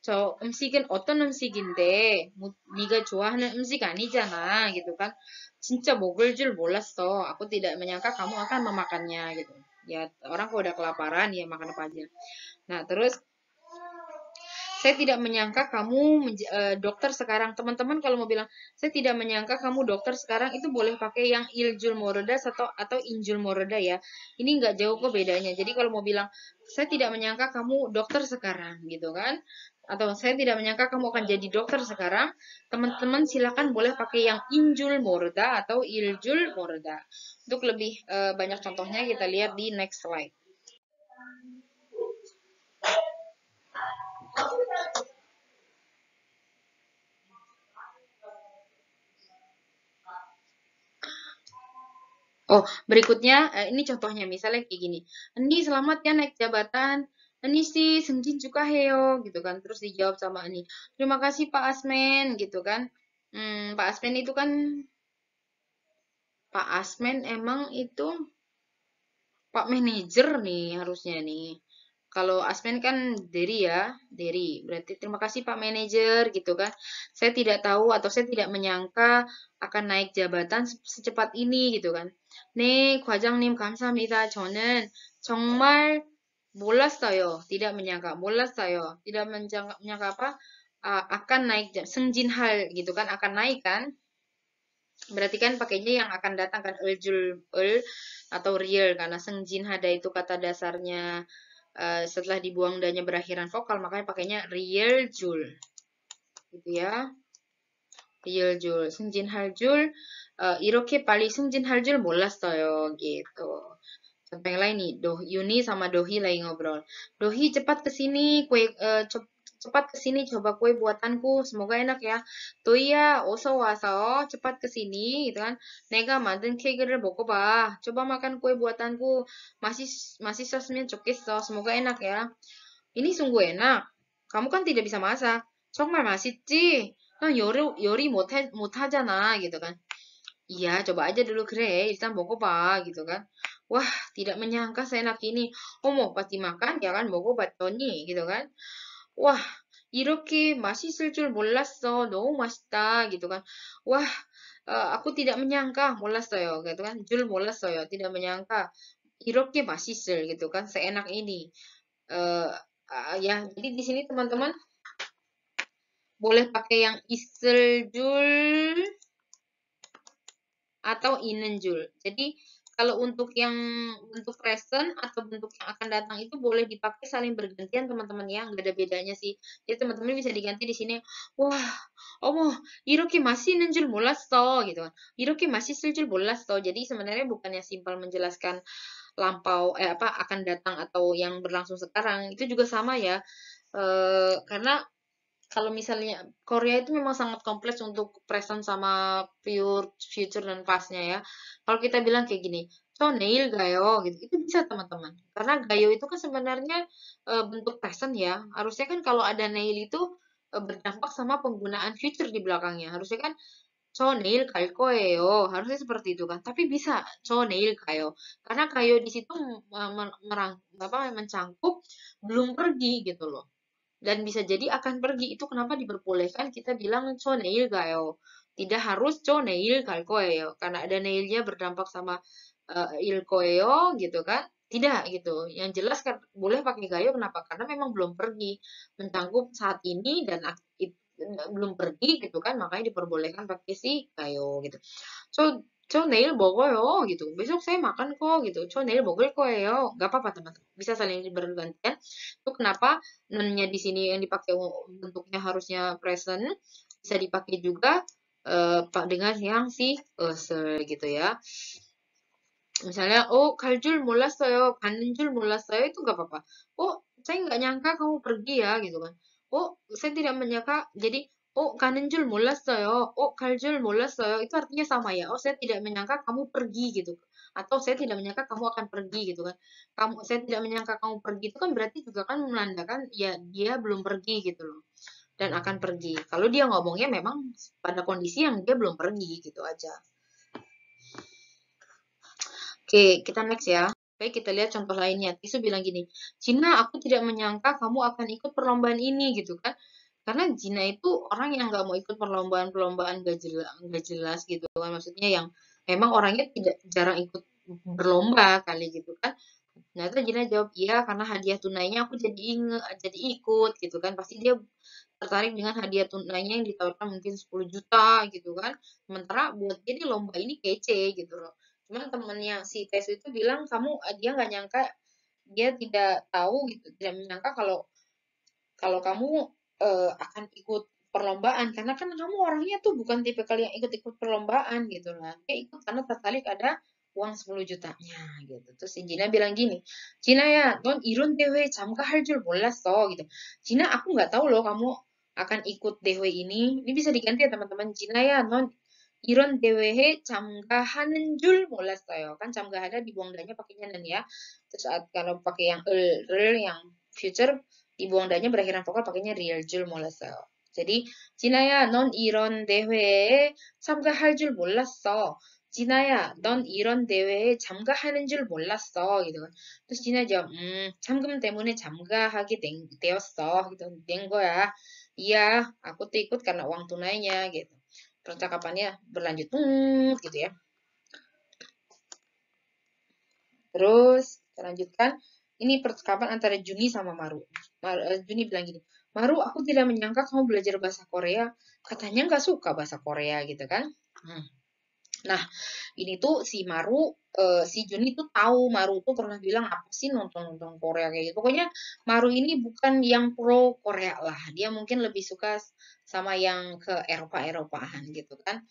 저 음식은 어떤 음식인데, 뭐, 네가 좋아하는 음식 아니잖아, gitu kan. 진짜 jul, bulas 몰랐어, aku tidak menyangka kamu akan memakannya, gitu. Ya, orang kalau udah kelaparan, ya makan apa aja. Nah, terus saya tidak menyangka kamu uh, dokter sekarang. Teman-teman kalau mau bilang, saya tidak menyangka kamu dokter sekarang itu boleh pakai yang iljul moroda atau atau injul moroda ya. Ini nggak jauh kok bedanya. Jadi kalau mau bilang, saya tidak menyangka kamu dokter sekarang gitu kan. Atau saya tidak menyangka kamu akan jadi dokter sekarang. Teman-teman silakan boleh pakai yang injul moroda atau iljul moroda. Untuk lebih uh, banyak contohnya kita lihat di next slide. Oh, berikutnya eh, ini contohnya misalnya kayak gini. Ini selamat ya naik jabatan. Ini sih Senjin juga heo gitu kan. Terus dijawab sama ini. Terima kasih Pak Asmen gitu kan. Hmm, Pak Asmen itu kan Pak Asmen emang itu Pak manajer nih harusnya nih. Kalau asmen kan dari ya, dari. Berarti terima kasih Pak Manager gitu kan. Saya tidak tahu atau saya tidak menyangka akan naik jabatan secepat ini gitu kan. 네, 과장님 감사합니다. 저는 정말 몰랐어요. tidak menyangka, 몰랐어요. tidak menyangka, menyangka apa? Uh, akan naik sengjin hal gitu kan, akan naik kan? Berarti kan pakainya yang akan datang kan eljul el atau real karena sengjin hada itu kata dasarnya Eh, setelah dibuang danya berakhiran vokal makanya pakainya real jul gitu ya real jul hal jul. uh, eh, sunjin hal jul 줄 toyo. gitu sampai yang lain nih doh Yuni sama Dohi lagi ngobrol Dohi cepat kesini kue uh, Cepat kesini coba kue buatanku, semoga enak ya. Tuh iya, usah waso cepat kesini gitu kan. Nega 내가 만든 boko ba. Coba makan kue buatanku. Masih masih cokis so, Semoga enak ya. Ini sungguh enak. Kamu kan tidak bisa masak. 정말 맛있지? 난 요리, 요리 못하, 못하잖아 gitu kan. Iya, coba aja dulu kre, boko 먹어봐 gitu kan. Wah, tidak menyangka seenak ini. Oh, mau pasti makan, ya kan? Mau gue batoni gitu kan. 와, 이렇게 맛있을 줄 몰랐어. 너무 맛있다. gitu kan. Wah, uh, aku tidak menyangka 몰랐어요. gitu kan. 줄 몰랐어요. tidak menyangka 이렇게 맛있을 gitu kan. seenak ini. uh, ya, jadi di sini teman-teman boleh pakai yang isel jul atau inen jul. Jadi kalau untuk yang bentuk present atau bentuk yang akan datang itu boleh dipakai saling bergantian teman-teman ya, nggak ada bedanya sih. Jadi teman-teman bisa diganti di sini, wah, oh iroki masih nenjul 줄 몰랐어 gitu kan. masih 맛있을 줄 몰랐어. Jadi sebenarnya bukannya simpel menjelaskan lampau eh apa akan datang atau yang berlangsung sekarang itu juga sama ya. E, karena kalau misalnya Korea itu memang sangat kompleks untuk present sama pure future dan pastnya ya. Kalau kita bilang kayak gini, nail gayo gitu itu bisa teman-teman karena gayo itu kan sebenarnya e, bentuk present ya harusnya kan kalau ada nail itu e, berdampak sama penggunaan future di belakangnya harusnya kan nail kayo kalkoeo harusnya seperti itu kan tapi bisa nail kayo karena kayo di situ merang apa mencangkup belum pergi gitu loh dan bisa jadi akan pergi. Itu kenapa diperbolehkan kita bilang nail gayo. Tidak harus nail kalkoeo karena ada nailnya berdampak sama uh, eh, ilkoeo gitu kan. Tidak gitu. Yang jelas kan boleh pakai gayo kenapa? Karena memang belum pergi, mencangkup saat ini dan belum pergi gitu kan makanya diperbolehkan pakai si gayo gitu. So 저 내일 먹어요 gitu besok saya makan kok gitu 저 내일 먹을 거예요 nggak apa-apa teman bisa saling bergantian itu kenapa nanya di sini yang dipakai bentuknya harusnya present bisa dipakai juga uh, dengan yang si öse eh, gitu ya misalnya oh kaljul saya kanjul mulas saya itu nggak apa-apa oh saya nggak nyangka kamu pergi ya gitu kan oh saya tidak menyangka jadi Oh, 가는 줄 몰랐어요. Oh, 갈줄 oh, 몰랐어요. Itu artinya sama ya. Oh, saya tidak menyangka kamu pergi gitu. Atau saya tidak menyangka kamu akan pergi gitu kan. Kamu saya tidak menyangka kamu pergi itu kan berarti juga kan menandakan ya dia belum pergi gitu loh. Dan akan pergi. Kalau dia ngomongnya memang pada kondisi yang dia belum pergi gitu aja. Oke, kita next ya. Baik, kita lihat contoh lainnya. Tisu bilang gini, Cina, aku tidak menyangka kamu akan ikut perlombaan ini, gitu kan karena Gina itu orang yang nggak mau ikut perlombaan-perlombaan gak jelas gak jelas gitu kan maksudnya yang memang orangnya tidak jarang ikut berlomba kali gitu kan nah itu Gina jawab iya karena hadiah tunainya aku jadi inget jadi ikut gitu kan pasti dia tertarik dengan hadiah tunainya yang ditawarkan mungkin 10 juta gitu kan sementara buat dia di lomba ini kece gitu loh cuman temennya si Tes itu bilang kamu eh, dia nggak nyangka dia tidak tahu gitu tidak menyangka kalau kalau kamu uh, akan ikut perlombaan karena kan kamu orangnya tuh bukan tipe kali yang ikut-ikut perlombaan gitu lah kan. dia ikut karena tertarik ada uang 10 jutanya gitu terus si bilang gini Cina ya non irun dewe jamka harjul so gitu Cina aku nggak tahu loh kamu akan ikut dewe ini ini bisa diganti ya teman-teman Cina ya non iron DWH camka hanenjul so kan camgah ada dibuang danya pakai hanen ya terus kalau pakai yang el, el yang future 이부엉 단위 브라히란 포가 바뀌냐 리얼 줄 몰랐어요. 제리 진아야 넌 이런 대회에 참가할 줄 몰랐어. 진아야, 넌 이런 대회에 참가하는 줄 몰랐어. 이러고. 그래서 진아죠, 음, 참금 때문에 참가하게 된, 되었어. gitu. 된 kan. 거야. Hmm, gitu. ya. Iya, aku tuh ikut karena uang tunainya gitu. Percakapannya berlanjut tung gitu ya. Terus lanjutkan ini percakapan antara Juni sama Maru. Maru eh, Juni bilang gini, Maru, aku tidak menyangka kamu belajar bahasa Korea. Katanya nggak suka bahasa Korea gitu kan. Hmm. Nah, ini tuh si Maru, uh, si Juni tuh tahu Maru tuh pernah bilang apa sih nonton-nonton Korea kayak gitu. Pokoknya Maru ini bukan yang pro Korea lah. Dia mungkin lebih suka sama yang ke Eropa-Eropaan gitu kan.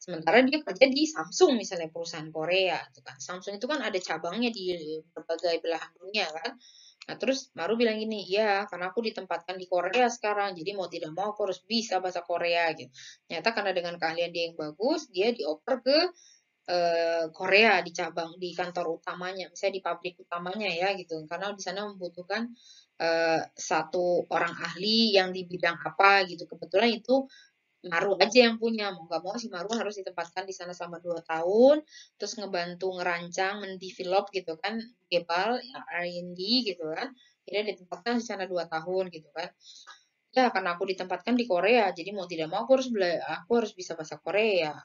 Sementara dia kerja di Samsung misalnya perusahaan Korea, gitu kan. Samsung itu kan ada cabangnya di berbagai belahan dunia kan. Nah terus baru bilang gini, ya karena aku ditempatkan di Korea sekarang, jadi mau tidak mau aku harus bisa bahasa Korea gitu. ternyata karena dengan keahlian dia yang bagus, dia dioper ke eh, Korea di cabang di kantor utamanya, misalnya di pabrik utamanya ya gitu. Karena di sana membutuhkan eh, satu orang ahli yang di bidang apa gitu. Kebetulan itu Hmm. Maru aja yang punya mau nggak mau si Maru harus ditempatkan di sana selama dua tahun terus ngebantu ngerancang mendevelop gitu kan Gebal ya, R&D gitu kan jadi ditempatkan di sana dua tahun gitu kan ya karena aku ditempatkan di Korea jadi mau tidak mau aku harus bela aku harus bisa bahasa Korea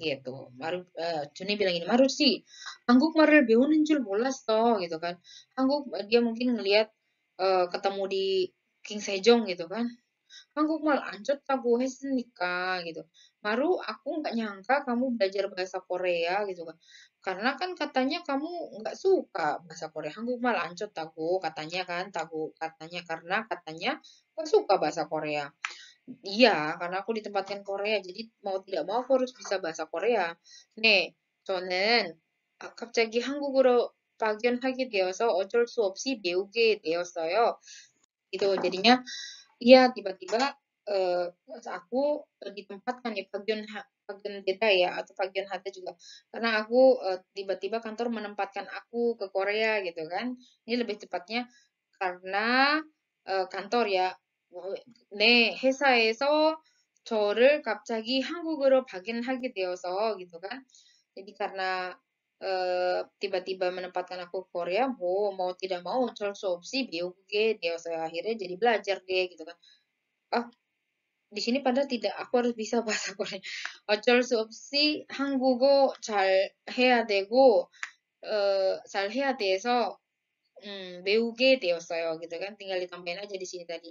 gitu Maru, uh, Juni bilang ini Maru sih Hangguk Maru lebih unjul bolas toh gitu kan Hangguk dia mungkin ngelihat uh, ketemu di King Sejong gitu kan 한국말 안 좋다고 했으니까 gitu. 바로 aku nggak nyangka kamu belajar bahasa Korea gitu kan. Karena kan katanya kamu nggak suka bahasa Korea. 한국말 안 좋다고 katanya kan. Tagu katanya karena katanya nggak suka bahasa Korea. Iya, karena aku ditempatkan Korea. Jadi mau tidak mau aku harus bisa bahasa Korea. Nih, 저는 갑자기 한국으로 파견하게 되어서 어쩔 수 없이 배우게 되었어요. Itu jadinya Iya, tiba-tiba, uh, aku, ditempatkan di ya, bagian bagian data ya atau bagian harta juga. Karena aku, tiba eh, tiba-tiba kantor menempatkan aku ke Korea gitu kan. Ini lebih tepatnya karena, uh, kantor ya. nih 회사에서 저를 갑자기 한국으로 파견하게 되어서 gitu kan. Jadi karena Eh, tiba-tiba menempatkan aku ke Korea, mau tidak mau muncul opsi BUG, dia saya akhirnya jadi belajar deh gitu kan. Ah, di sini pada tidak aku harus bisa bahasa Korea. 어쩔 수 없이 한국어 잘 hea 되고 uh, 잘 해야 돼서 um, 배우게 gitu kan. Tinggal ditambahin aja di sini tadi.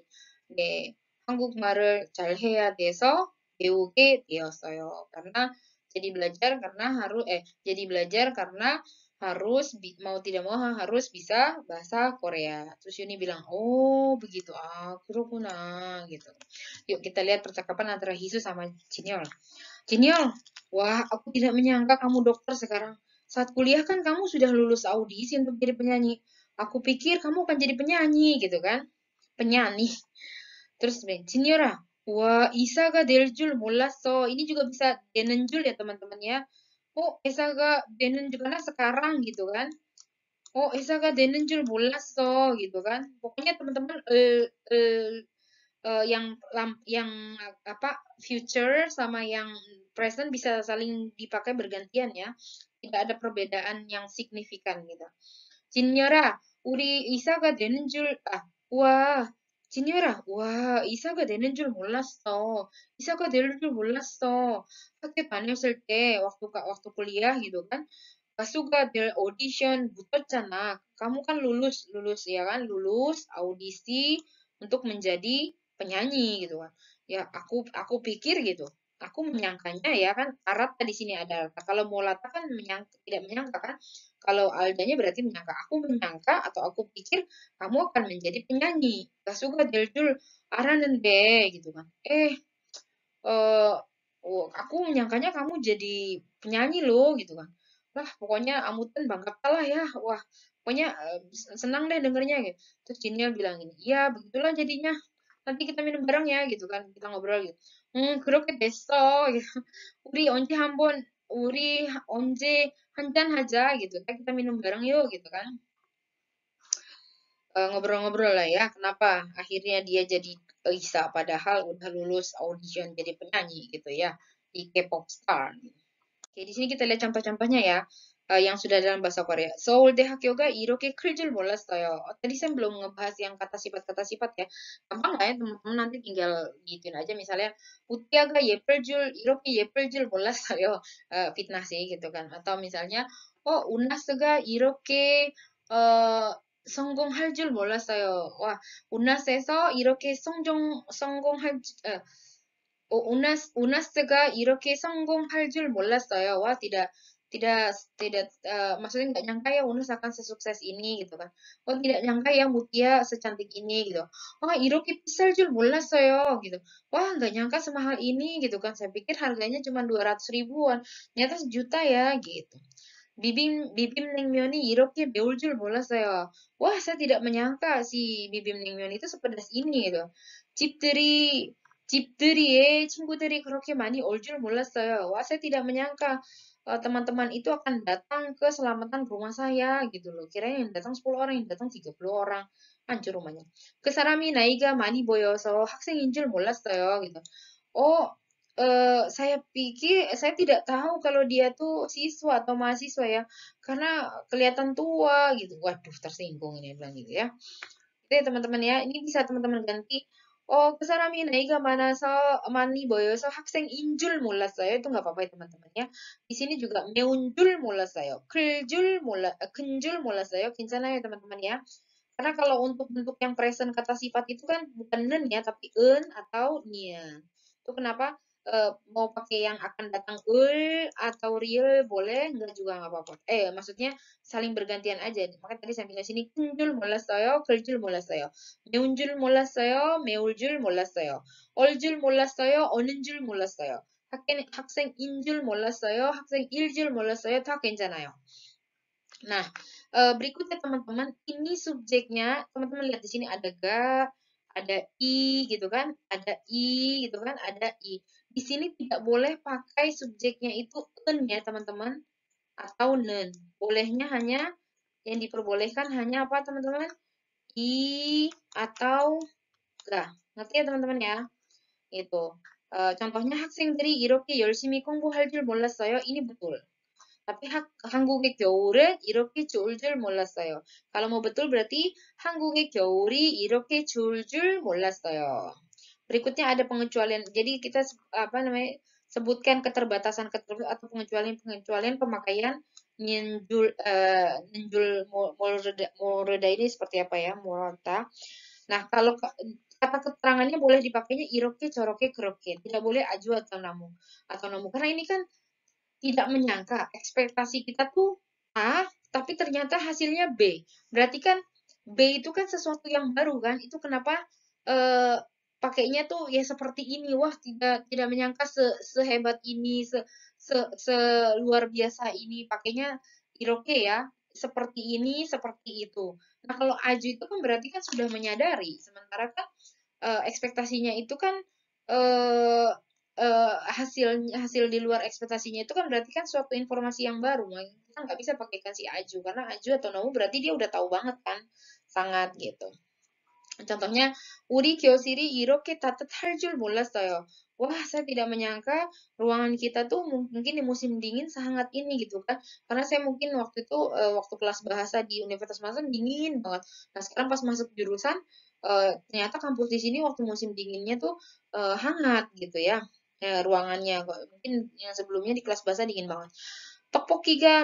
네, 한국말을 잘 해야 BUG dia saya karena jadi belajar karena harus eh jadi belajar karena harus mau tidak mau harus bisa bahasa Korea. Terus Yuni bilang, oh begitu, ah kurukuna gitu. Yuk kita lihat percakapan antara Hisu sama Jinyol. Jinyol, wah aku tidak menyangka kamu dokter sekarang. Saat kuliah kan kamu sudah lulus audisi untuk jadi penyanyi. Aku pikir kamu akan jadi penyanyi gitu kan. Penyanyi. Terus Jinyora, Wah, Isaga deljul bulas so Ini juga bisa denenjul ya teman-teman ya. Oh, Isaga 되는 줄 karena sekarang gitu kan. Oh, Isaga denenjul bulas so gitu kan. Pokoknya teman-teman eh, eh, uh, yang yang apa future sama yang present bisa saling dipakai bergantian ya. Tidak ada perbedaan yang signifikan gitu. Signora, uri 이사가 되는 줄 ah wah 진열아, 와, 이사가 되는 줄 몰랐어. 이사가 되는 줄 몰랐어. 학교 다녔을 때 왁도가, waktu kuliah gitu kan. Kasuga 붙었잖아. Kamu kan lulus, lulus ya kan, lulus audisi untuk menjadi penyanyi gitu kan. Ya, aku aku pikir gitu. Aku menyangkanya ya kan, arata di sini ada. Kalau molata kan menyangka, tidak menyangka kan. Kalau aldanya berarti menyangka. Aku menyangka atau aku pikir kamu akan menjadi penyanyi. Gak suka jeljul aranen be gitu kan. Eh, uh, aku menyangkanya kamu jadi penyanyi loh gitu kan. Lah pokoknya amutan bangga kalah ya. Wah pokoknya uh, senang deh dengernya gitu. Terus Jinnya bilang ini, ya begitulah jadinya. Nanti kita minum bareng ya gitu kan. Kita ngobrol gitu. Hmm, 그렇게 besok gitu. 우리 언제 한번 우리 언제 Kencan aja gitu kan, kita minum bareng yuk gitu kan. Eh, ngobrol-ngobrol lah ya, kenapa akhirnya dia jadi Lisa padahal udah lulus audition jadi penyanyi gitu ya di K-pop star. Oke, di sini kita lihat contoh-contohnya ya uh, yang sudah dalam bahasa Korea. 서울대 학교가 이렇게 클 줄 몰랐어요. Tadi saya belum ngebahas yang kata sifat-kata sifat ya. Gampang lah ya teman-teman nanti tinggal gituin aja misalnya Utiaga 예쁠 줄 이렇게 예쁠 Uh, fitnah sih gitu kan. Atau misalnya oh Unas가 이렇게 uh, 성공할 줄 몰랐어요. 와, 우나스에서 이렇게 성종 성공할 uh, 어, 우나스 우나스가 이렇게 성공할 줄 몰랐어요. Wah tidak tidak tidak uh, maksudnya nggak nyangka ya Unus akan sesukses ini gitu kan oh tidak nyangka ya Mutia secantik ini gitu oh Iroki pisel jual bulas soyo gitu wah nggak nyangka semahal ini gitu kan saya pikir harganya cuma dua ratus ribuan ternyata sejuta ya gitu Bibim Bibim neng Ningmyoni Iroki jual bola saya. Wah, saya tidak menyangka si Bibim neng Mioni itu sepedas ini gitu. Cipteri 집들이의 친구들이 그렇게 많이 올 몰랐어요. 와, saya tidak menyangka Eh, teman-teman itu akan datang ke selamatan rumah saya gitu loh. Kira yang datang 10 orang, yang datang 30 orang. Hancur rumahnya. Kesarami naiga mani boyoso injil mulas toyo gitu. Oh, Uh, saya pikir saya tidak tahu kalau dia tuh siswa atau mahasiswa ya karena kelihatan tua gitu waduh tersinggung ini bilang gitu ya oke teman-teman ya ini bisa teman-teman ganti Oh, kesarami na ika mana so mani boyo so, hakseng injul mula sayo itu nggak apa-apa teman-teman ya. Di sini juga meunjul mula sayo, kriljul mula, kenjul mula sayo, kinsana ya teman-teman ya. Karena kalau untuk bentuk yang present kata sifat itu kan bukan nen ya, tapi en atau nia. Itu kenapa? uh, mau pakai yang akan datang ul atau real boleh enggak juga nggak apa-apa eh maksudnya saling bergantian aja maka tadi saya bilang sini kunjul mulas saya kerjul mulas saya meunjul mulas saya meuljul mulas saya oljul mulas saya onunjul mulas saya injul 학생 인줄 iljul 학생 일줄 몰랐어요 다 괜찮아요 nah eh, berikutnya teman-teman ini subjeknya teman-teman lihat di sini ada ga ada i gitu kan ada i gitu kan ada i di sini tidak boleh pakai subjeknya itu en ya teman-teman atau nen. Bolehnya hanya yang diperbolehkan hanya apa teman-teman? I atau ga. Ngerti ya teman-teman ya? Itu. E, contohnya 학생들이 yoshimi kongbu haljul mola saya Ini betul. Tapi hak, hangguge kyoure 이렇게 chuljul mola saya Kalau mau betul berarti hangguge 겨울이 이렇게 chuljul mola saya Berikutnya ada pengecualian. Jadi kita apa namanya sebutkan keterbatasan keterbatasan atau pengecualian-pengecualian pemakaian nyenjul uh, eh, nenjul mulreda, ini seperti apa ya morota Nah kalau kata keterangannya boleh dipakainya iroke, coroke, keroke. Tidak boleh aju atau namu. Atau namu. Karena ini kan tidak menyangka. Ekspektasi kita tuh A, tapi ternyata hasilnya B. Berarti kan B itu kan sesuatu yang baru kan. Itu kenapa eh, pakainya tuh ya seperti ini wah tidak tidak menyangka se, sehebat ini se, se, se luar biasa ini pakainya iroke ya seperti ini seperti itu nah kalau aju itu kan berarti kan sudah menyadari sementara kan e, ekspektasinya itu kan e, e, hasil hasil di luar ekspektasinya itu kan berarti kan suatu informasi yang baru kita nggak bisa pakaikan si aju karena aju atau nomu berarti dia udah tahu banget kan sangat gitu Contohnya, 우리 교실이 이렇게 따뜻할 줄 몰랐어요. Wah, saya tidak menyangka ruangan kita tuh mungkin di musim dingin sangat ini gitu kan. Karena saya mungkin waktu itu, eh, waktu kelas bahasa di Universitas Masan dingin banget. Nah, sekarang pas masuk jurusan, eh, ternyata kampus di sini waktu musim dinginnya tuh eh, hangat gitu ya, ya. ruangannya, mungkin yang sebelumnya di kelas bahasa dingin banget.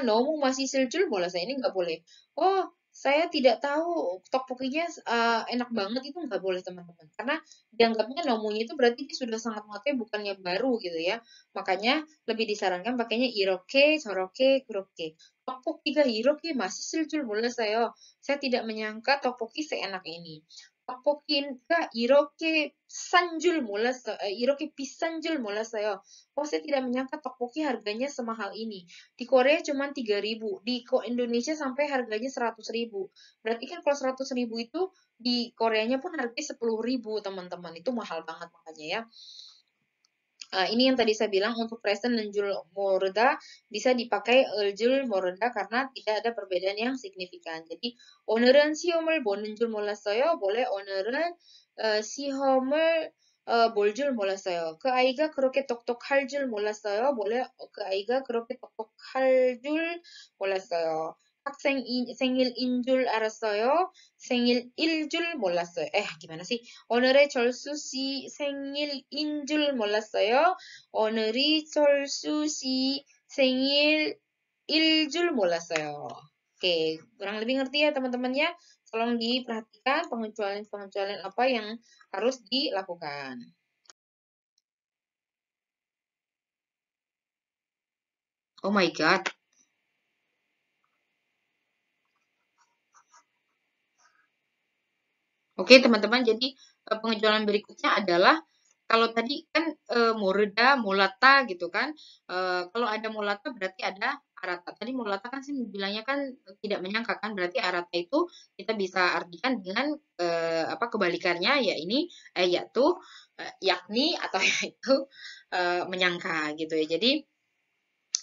nomu masih 맛있을 boleh saya ini nggak boleh. Oh, saya tidak tahu topokinya uh, enak banget itu nggak boleh teman-teman karena dianggapnya nomunya itu berarti dia sudah sangat mati, bukan yang baru gitu ya makanya lebih disarankan pakainya iroke, soroke, kuroke tteokbokki ga iroke masih boleh saya oh. saya tidak menyangka tokpoki seenak ini 떡볶이가 이렇게 싼 sanjul 몰랐어. 이렇게 비싼 줄 Oh, saya tidak menyangka 떡볶이 harganya semahal ini. Di Korea cuma 3.000, di Indonesia sampai harganya 100.000. Berarti kan kalau 100.000 itu di Koreanya pun harganya 10.000, teman-teman. Itu mahal banget makanya ya. Uh, ini yang tadi saya bilang untuk present dan jul murda bisa dipakai eh, jul murda karena tidak ada perbedaan yang signifikan. Jadi 오늘은 시험을 보는 줄 몰랐어요. Boleh. 오늘은 uh, 시험을 uh, 줄 몰랐어요. 그 아이가 그렇게 똑똑할 줄 몰랐어요. 원래 그 아이가 그렇게 똑똑할 줄 몰랐어요. 인, 생일 인줄 알았어요. 생일 일줄 몰랐어요. 에, gimana sih? 오늘의 절수 씨 생일 인줄 몰랐어요. 오늘이 절수 씨 생일 일줄 몰랐어요. Oke, kurang lebih ngerti ya teman-teman ya. Tolong diperhatikan pengecualian-pengecualian apa yang harus dilakukan. Oh my god. Oke teman-teman, jadi eh, pengejualan berikutnya adalah kalau tadi kan e, murda, mulata gitu kan. E, kalau ada mulata berarti ada arata. Tadi mulata kan sih bilangnya kan tidak menyangka kan, berarti arata itu kita bisa artikan dengan e, apa kebalikannya ya ini eh, yaitu e, yakni atau yaitu e, menyangka gitu ya. Jadi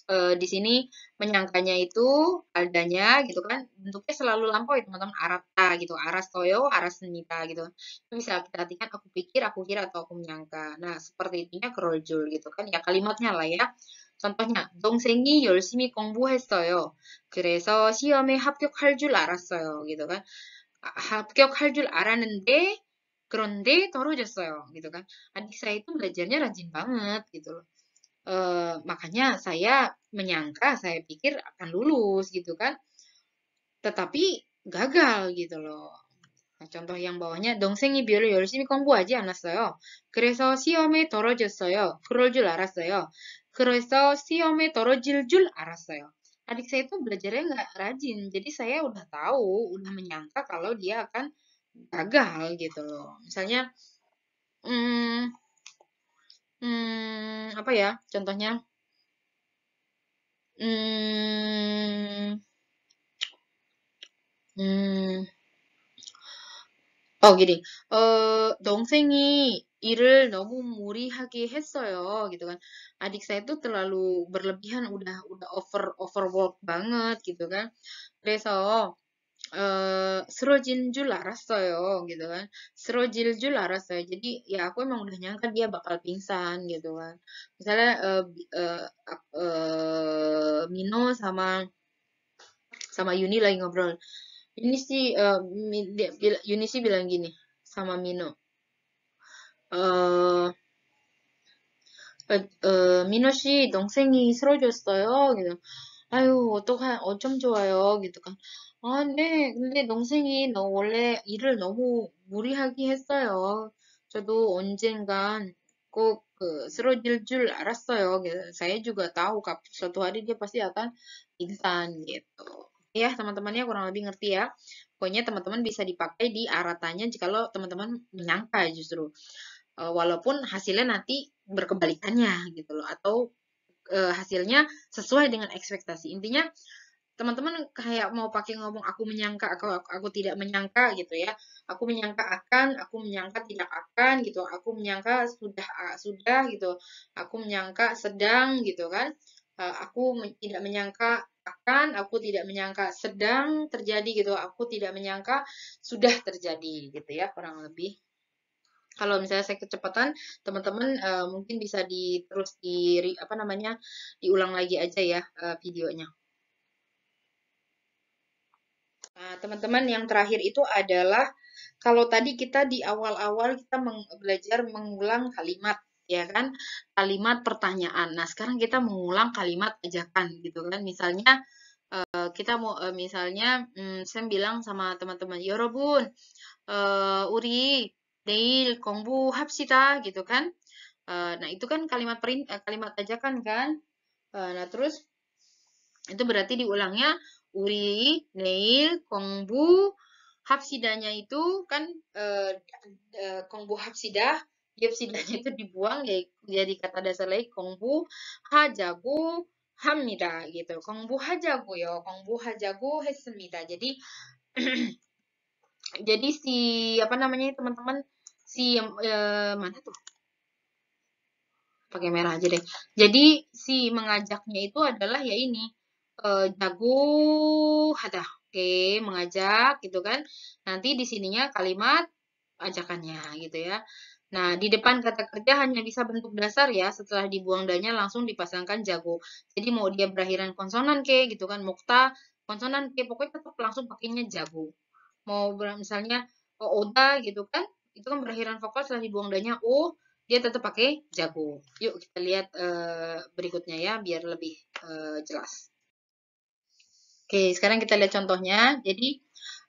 e, di sini menyangkanya itu adanya gitu kan bentuknya selalu lampau ya teman-teman arata gitu aras toyo aras senita gitu bisa kita artikan aku pikir aku kira atau aku menyangka nah seperti itunya kerojul gitu kan ya kalimatnya lah ya contohnya yolsimi kongbu 공부했어요 그래서 시험에 합격할 줄 알았어요 gitu kan 합격할 줄 알았는데 그런데 떨어졌어요 gitu kan adik saya itu belajarnya rajin banget gitu loh E, makanya saya menyangka, saya pikir akan lulus gitu kan. Tetapi gagal gitu loh. Nah, contoh yang bawahnya 동생이 비를 열심히 공부하지 않았어요. 그래서 시험에 떨어졌어요. 그럴 줄 arasoyo 그래서 시험에 떨어질 줄 알았어요. Adik saya itu belajarnya nggak rajin, jadi saya udah tahu, udah menyangka kalau dia akan gagal gitu loh. Misalnya, hmm, hmm, apa ya contohnya hmm, hmm, oh gini, 어, eh, 동생이 일을 너무 무리하게 했어요, gitu kan. Adik saya itu terlalu berlebihan, udah udah over overwork banget, gitu kan. 그래서 uh, eh, serojin rasa yo gitu kan serojil jula rasa, jadi ya aku emang udah nyangka dia bakal pingsan gitu kan misalnya uh, uh, uh, Mino sama sama Yuni lagi ngobrol Yuni sih uh, Yuni sih bilang gini sama Mino uh, uh, Mino 씨 동생이 쓰러졌어요. gitu. Ayo, 어떡하 어쩜 좋아요. gitu kan. 아, 네. 근데 동생이 너 원래 일을 너무 무리하게 했어요. 저도 언젠간 꼭그 쓰러질 줄 알았어요. 그래서 Saya juga tahu kap- suatu hari dia pasti akan pingsan gitu. Ya, teman-temannya kurang lebih ngerti ya. Pokoknya teman-teman bisa dipakai di aratannya lo teman-teman menyangka justru. E, walaupun hasilnya nanti berkebalikannya gitu loh atau e, hasilnya sesuai dengan ekspektasi. Intinya teman-teman kayak mau pakai ngomong aku menyangka aku, aku tidak menyangka gitu ya aku menyangka akan aku menyangka tidak akan gitu aku menyangka sudah sudah gitu aku menyangka sedang gitu kan e, aku tidak menyangka akan aku tidak menyangka sedang terjadi gitu aku tidak menyangka sudah terjadi gitu ya kurang lebih kalau misalnya saya kecepatan teman-teman uh, mungkin bisa di terus di apa namanya diulang lagi aja ya uh, videonya Nah, teman-teman yang terakhir itu adalah kalau tadi kita di awal-awal kita belajar mengulang kalimat ya kan kalimat pertanyaan. Nah sekarang kita mengulang kalimat ajakan gitu kan misalnya eh, kita mau eh, misalnya hmm, saya bilang sama teman-teman Yorobun ya eh, Uri Deil Kongbu Hapsita gitu kan. nah itu kan kalimat perin kalimat ajakan kan. nah terus itu berarti diulangnya uri, neil, kongbu, hapsidanya itu kan e, e, kongbu hapsidah, hapsidanya itu dibuang ya, jadi ya kata dasar lagi kongbu hajagu hamida gitu. Kongbu hajagu ya, kongbu hajagu hesmida. Jadi jadi si apa namanya teman-teman si e, mana tuh pakai merah aja deh. Jadi si mengajaknya itu adalah ya ini uh, jago hadah. Oke, mengajak gitu kan. Nanti di sininya kalimat ajakannya gitu ya. Nah, di depan kata kerja hanya bisa bentuk dasar ya, setelah dibuang danya langsung dipasangkan jago. Jadi mau dia berakhiran konsonan ke gitu kan, mukta, konsonan ke, pokoknya tetap langsung pakainya jago. Mau misalnya oh, oda gitu kan, itu kan berakhiran vokal setelah dibuang danya u, oh, dia tetap pakai jago. Yuk kita lihat uh, berikutnya ya, biar lebih uh, jelas. Oke, sekarang kita lihat contohnya. Jadi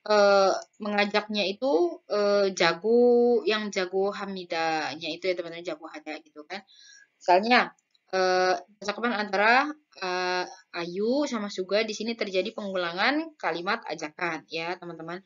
eh, mengajaknya itu eh, jago yang jago hamidanya itu ya teman-teman jago hada gitu kan. Misalnya eh, percakapan antara eh, Ayu sama Suga di sini terjadi pengulangan kalimat ajakan ya teman-teman.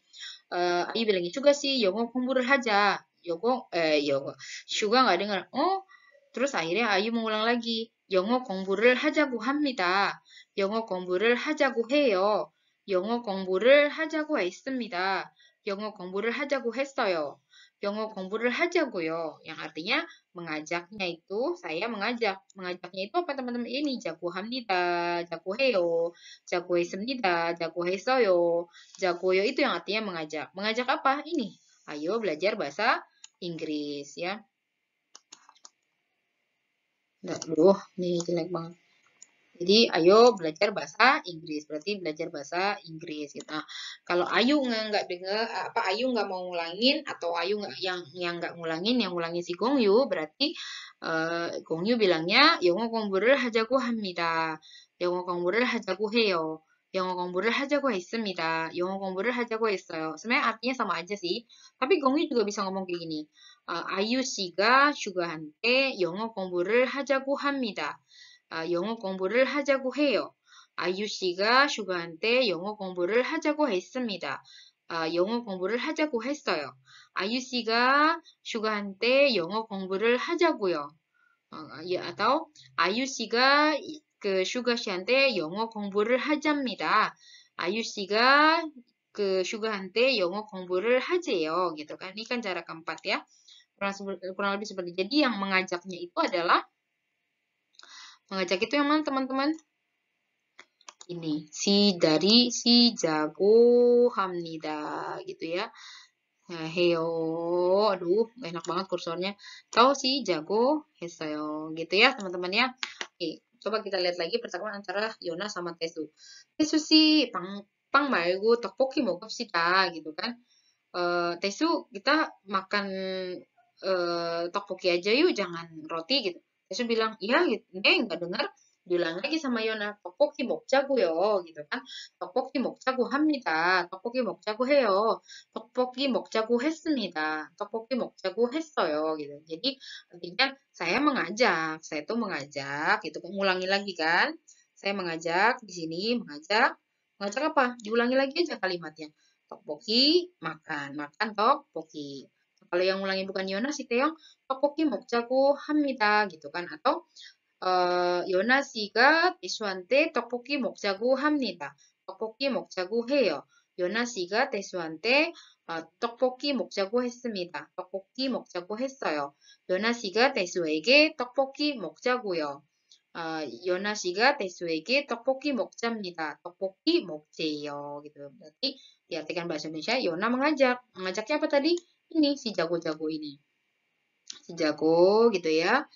Eh, Ayu bilangnya juga sih, yogo kumbur haja. Yogo, eh, Yogo. Suga nggak dengar. Oh, terus akhirnya Ayu mengulang lagi. 영어 공부를 하자고 합니다. 영어 공부를 하자고 해요. 영어 공부를 하자고 했습니다. 영어 공부를 하자고 했어요. 영어 공부를 hajagoyo. Yang artinya mengajaknya itu saya mengajak. Mengajaknya itu apa teman-teman? Ini jago hamnida, jago heo, jago semnida, jago hesoyo, jagoyo itu yang artinya mengajak. Mengajak apa? Ini. Ayo belajar bahasa Inggris ya. Nggak, duh, nih jelek banget. Jadi ayo belajar bahasa Inggris. Berarti belajar bahasa Inggris gitu. Nah, kalau Ayu nggak dengar apa Ayu nggak mau ngulangin atau Ayu nggak yang yang nggak ngulangin yang ngulangin si Gong Yu, berarti uh, Yu bilangnya 영어 Hajaku Hamida. 합니다. 영어 공부를 hajaku heyo 영어 공부를 하자고 했습니다. 영어 공부를 하자 g 했어요. Sebenarnya artinya sama aja s i 씨가 슈가한테 영어 공부를 하자고 합니다. u 아, 영어 공부를 하자고 해요. 아이유 씨가 슈가한테 영어 공부를 하자고 했습니다. 아, 영어 공부를 하자고 했어요. 아이유 씨가 슈가한테 영어 공부를 하자고요. 어, 아, 예, a t a 아이유 씨가 그 슈가 씨한테 영어 공부를 하자입니다. 아유 씨가 그 슈가한테 영어 공부를 하재요 gitu kan. Ini kan cara keempat ya. Kurang, lebih seperti jadi yang mengajaknya itu adalah mengajak itu yang mana teman-teman? Ini si dari si jago hamnida gitu ya. Nah, heyo, aduh, enak banget kursornya. Tahu si jago heseo gitu ya, teman-teman ya. Oke, Coba kita lihat lagi percakapan antara Yona sama Tesu. Tesu sih pang pang 말고 sih 먹읍시다 gitu kan. Uh, eh, Tesu kita makan uh, eh, tteokbokki aja yuk jangan roti gitu. Tesu bilang iya gitu, neng nggak dengar lagi sama 유랑 아기 사마요나 떡볶이 먹자고요. 그러니까 떡볶이 먹자고 합니다. 떡볶이 먹자고 해요. 떡볶이 먹자고 했습니다. 떡볶이 먹자고 했어yo gitu. Jadi artinya saya mengajak, saya tuh mengajak gitu. Mengulangi kan. lagi kan? Saya mengajak di sini, mengajak. Mengajak apa? Diulangi lagi aja kalimatnya. Tteokbokki makan, makan tteokbokki. Kalau yang ulangi bukan Yona si Teong, tteokbokki 먹자고 합니다 gitu kan atau 어, 연아 씨가 대수한테 떡볶이 먹자고 합니다. 떡볶이 먹자고 해요. 연아 씨가 대수한테 어, 떡볶이 먹자고 했습니다. 떡볶이 먹자고 했어요. 연아 씨가 대수에게 떡볶이 먹자고요. 어, 연아 씨가 대수에게 떡볶이 먹자입니다. 떡볶이 먹재요. Gitu. Berarti d i a r mengajak. Mengajak siapa tadi? Ini si jago-jago ini. Si jago gitu ya.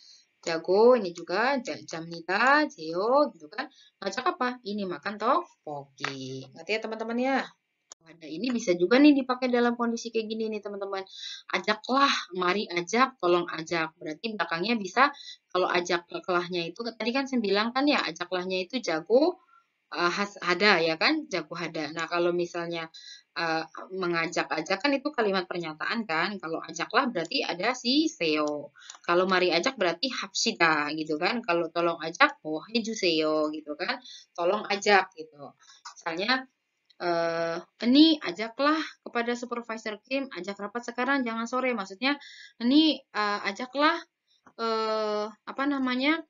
jago ini juga jam jamunita jeo gitu kan ngajak apa ini makan oke ngerti ya teman-teman ya ada ini bisa juga nih dipakai dalam kondisi kayak gini nih teman-teman ajaklah mari ajak tolong ajak berarti belakangnya bisa kalau ajak kelahnya itu tadi kan saya bilang kan ya ajaklahnya itu jago uh, has hada ya kan jago hada. Nah kalau misalnya uh, mengajak-ajak kan itu kalimat pernyataan kan. Kalau ajaklah berarti ada si seo. Kalau mari ajak berarti hapsida gitu kan. Kalau tolong ajak oh seo gitu kan. Tolong ajak gitu. Misalnya uh, eh, ini ajaklah kepada supervisor Kim, ajak rapat sekarang jangan sore maksudnya ini uh, ajaklah uh, apa namanya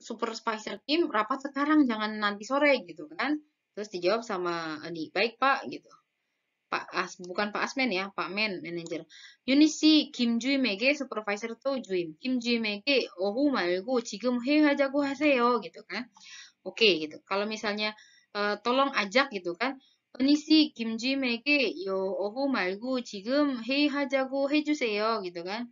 super supervisor team rapat sekarang jangan nanti sore gitu kan terus dijawab sama Andi baik pak gitu Pak As bukan Pak Asmen ya Pak Men manager Yunisi Kim Jui Mege supervisor tuh Jui Kim Jui Mege ohu 말고 aja 회의하자고 하세요 gitu kan oke okay, gitu kalau misalnya uh, tolong ajak gitu kan Yunisi Kim Jui Mege yo ohu 말고 지금 회의하자고 해주세요 gitu kan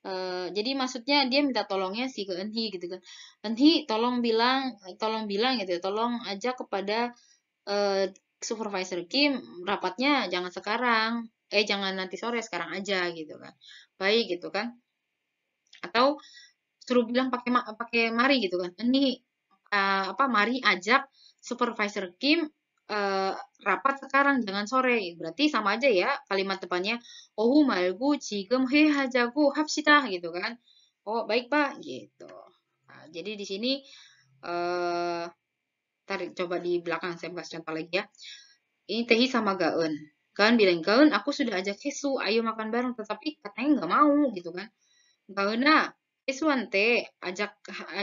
Eh, jadi maksudnya dia minta tolongnya sih ke Enhi gitu kan. Enhi tolong bilang, tolong bilang gitu, ya, tolong ajak kepada uh, supervisor Kim rapatnya jangan sekarang, eh jangan nanti sore sekarang aja gitu kan. Baik gitu kan. Atau suruh bilang pakai pakai mari gitu kan. Ini uh, eh, apa mari ajak supervisor Kim uh, rapat sekarang jangan sore berarti sama aja ya kalimat depannya Oh malgu jigem he hajaku hapsita gitu kan oh baik pak gitu nah, jadi di sini eh tarik coba di belakang saya kasih contoh lagi ya ini tehi sama gaun gaun bilang gaun aku sudah ajak Hesu ayo makan bareng tetapi katanya nggak mau gitu kan gauna ante ajak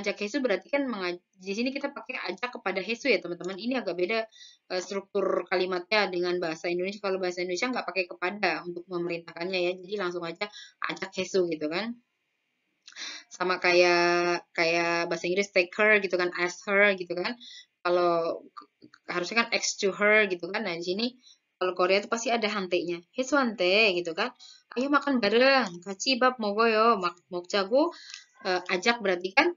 ajak Hesu berarti kan mengaj di sini kita pakai ajak kepada Hesu ya teman-teman. Ini agak beda eh, struktur kalimatnya dengan bahasa Indonesia. Kalau bahasa Indonesia nggak pakai kepada untuk memerintahkannya ya. Jadi langsung aja ajak Hesu gitu kan. Sama kayak kayak bahasa Inggris take her gitu kan, ask her gitu kan. Kalau harusnya kan ask to her gitu kan. Nah, di sini kalau Korea itu pasti ada hantenya. hante gitu kan. Ayo makan bareng. Kaci bab mogo yo. jago uh, eh, ajak berarti kan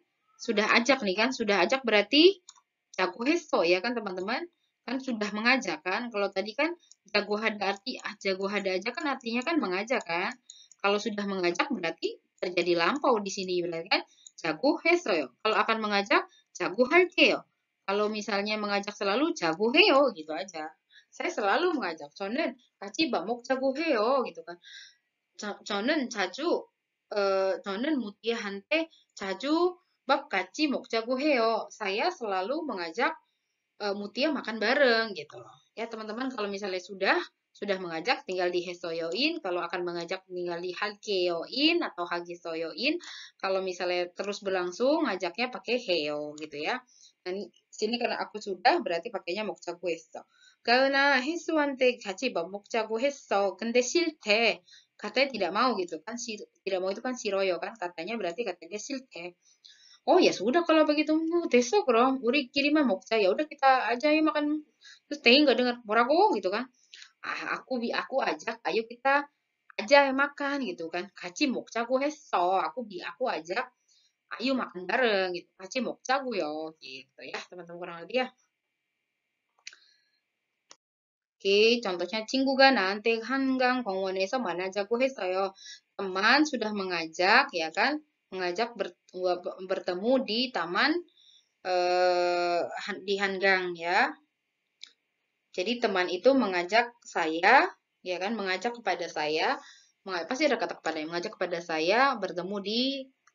sudah ajak nih kan. Sudah ajak berarti jago heso ya kan teman-teman. Kan sudah mengajak kan. Kalau tadi kan jago hada arti ah jago hada aja kan artinya kan mengajak kan. Kalau sudah mengajak berarti terjadi lampau di sini berarti kan jago heso yo. Kalau akan mengajak jago halke yo. Kalau misalnya mengajak selalu jago heo gitu aja. Saya selalu mengajak. 저는 같이 밥 먹자고 해요. gitu kan. 저, 저는 자주 uh, 저는 caju 자주 밥 같이 먹자고 해요. Saya selalu mengajak uh, Mutia makan bareng gitu loh. Ya teman-teman kalau misalnya sudah sudah mengajak tinggal di hesoyoin kalau akan mengajak tinggal di hageyoin atau hagisoyoin kalau misalnya terus berlangsung ngajaknya pakai heo gitu ya dan sini karena aku sudah berarti pakainya mokcha gueso Gauna 혜수한테 같이 밥 먹자고 했어. 근데 싫대. Katanya tidak mau gitu kan. Si, tidak mau itu kan siroyo kan. Katanya berarti katanya silte Oh ya sudah kalau begitu. Besok rom, Uri kiriman mokja. Ya udah kita aja ya makan. Terus Teh nggak dengar morago gitu kan. Ah, aku bi aku ajak. Ayo kita aja ya makan gitu kan. Kaci mokja gue heso. Aku bi aku ajak. Ayo makan bareng gitu. Kaci mokja gue yo. Gitu ya teman-teman kurang lebih ya. Oke, contohnya Cingguga nanti Hanggang mana jago hesoyo. Teman sudah mengajak, ya kan? Mengajak bertemu di taman eh, di Hanggang, ya. Jadi teman itu mengajak saya, ya kan? Mengajak kepada saya, pasti ada kata kepada mengajak kepada saya bertemu di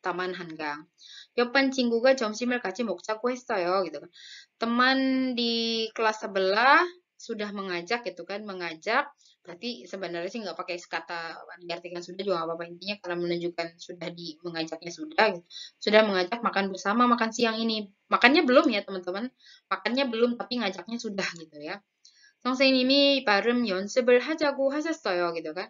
taman Hanggang. Yopan Cingguga 점심을 mau 먹자고 했어요, gitu kan. Teman di kelas sebelah sudah mengajak gitu kan mengajak berarti sebenarnya sih nggak pakai kata diartikan sudah juga apa-apa intinya kalau menunjukkan sudah di mengajaknya sudah gitu. sudah mengajak makan bersama makan siang ini makannya belum ya teman-teman makannya belum tapi ngajaknya sudah gitu ya ini yon sebel hajaku 하자고 toyo gitu kan.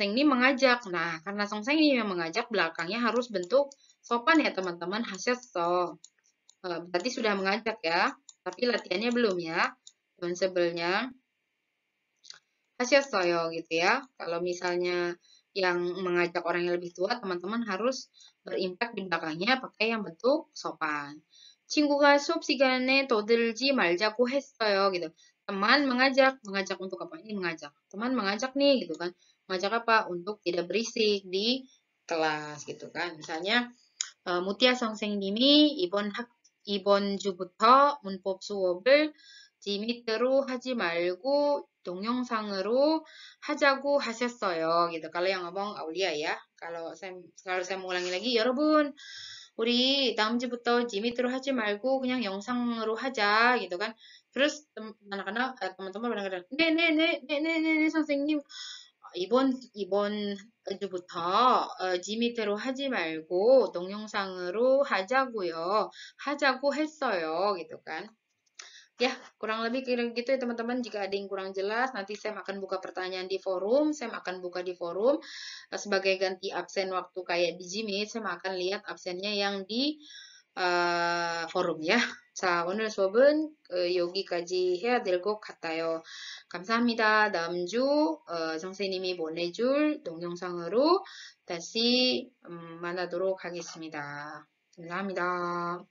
ini mengajak. Nah, karena ini yang mengajak belakangnya harus bentuk sopan ya teman-teman. 하셨어. Eh, berarti sudah mengajak ya. Tapi latihannya belum ya. Sebelnya hasil soyo gitu ya. Kalau misalnya yang mengajak orang yang lebih tua, teman-teman harus berimpak di belakangnya pakai yang bentuk sopan. 친구가 수업 시간에 떠들지 말자고 했어요. gitu. Teman mengajak, mengajak untuk apa? Ini mengajak. Teman mengajak nih gitu kan. Mengajak apa? Untuk tidak berisik di kelas gitu kan. Misalnya 무티아 선생님이 이번 학 이번 주부터 문법 수업을 디미트로 하지 말고 동영상으로 하자고 하셨어요. Gitu. Kalau yang ngomong Aulia ya. Kalau saya kalau saya mengulangi lagi, 여러분 우리 다음 주부터 지미트로 하지 말고 그냥 영상으로 하자. gitu kan. Terus anak-anak teman-teman benar-benar 네네네 네네네 선생님 이번 이번 주부터 어, 지미트로 하지 말고 동영상으로 하자고요. 하자고 했어요. gitu kan. Ya, kurang lebih kira gitu ya teman-teman. Jika ada yang kurang jelas, nanti saya akan buka pertanyaan di forum. Saya akan buka di forum. Eh, sebagai ganti absen waktu kayak di Jimmy, Saya akan lihat absennya yang di uh, forum ya. 자, 오늘 eh, Yogi Kaji, 여기까지 해야 될것 같아요. 감사합니다. 다음 주 선생님이 보내줄 동영상으로 다시 만나도록 하겠습니다. 감사합니다.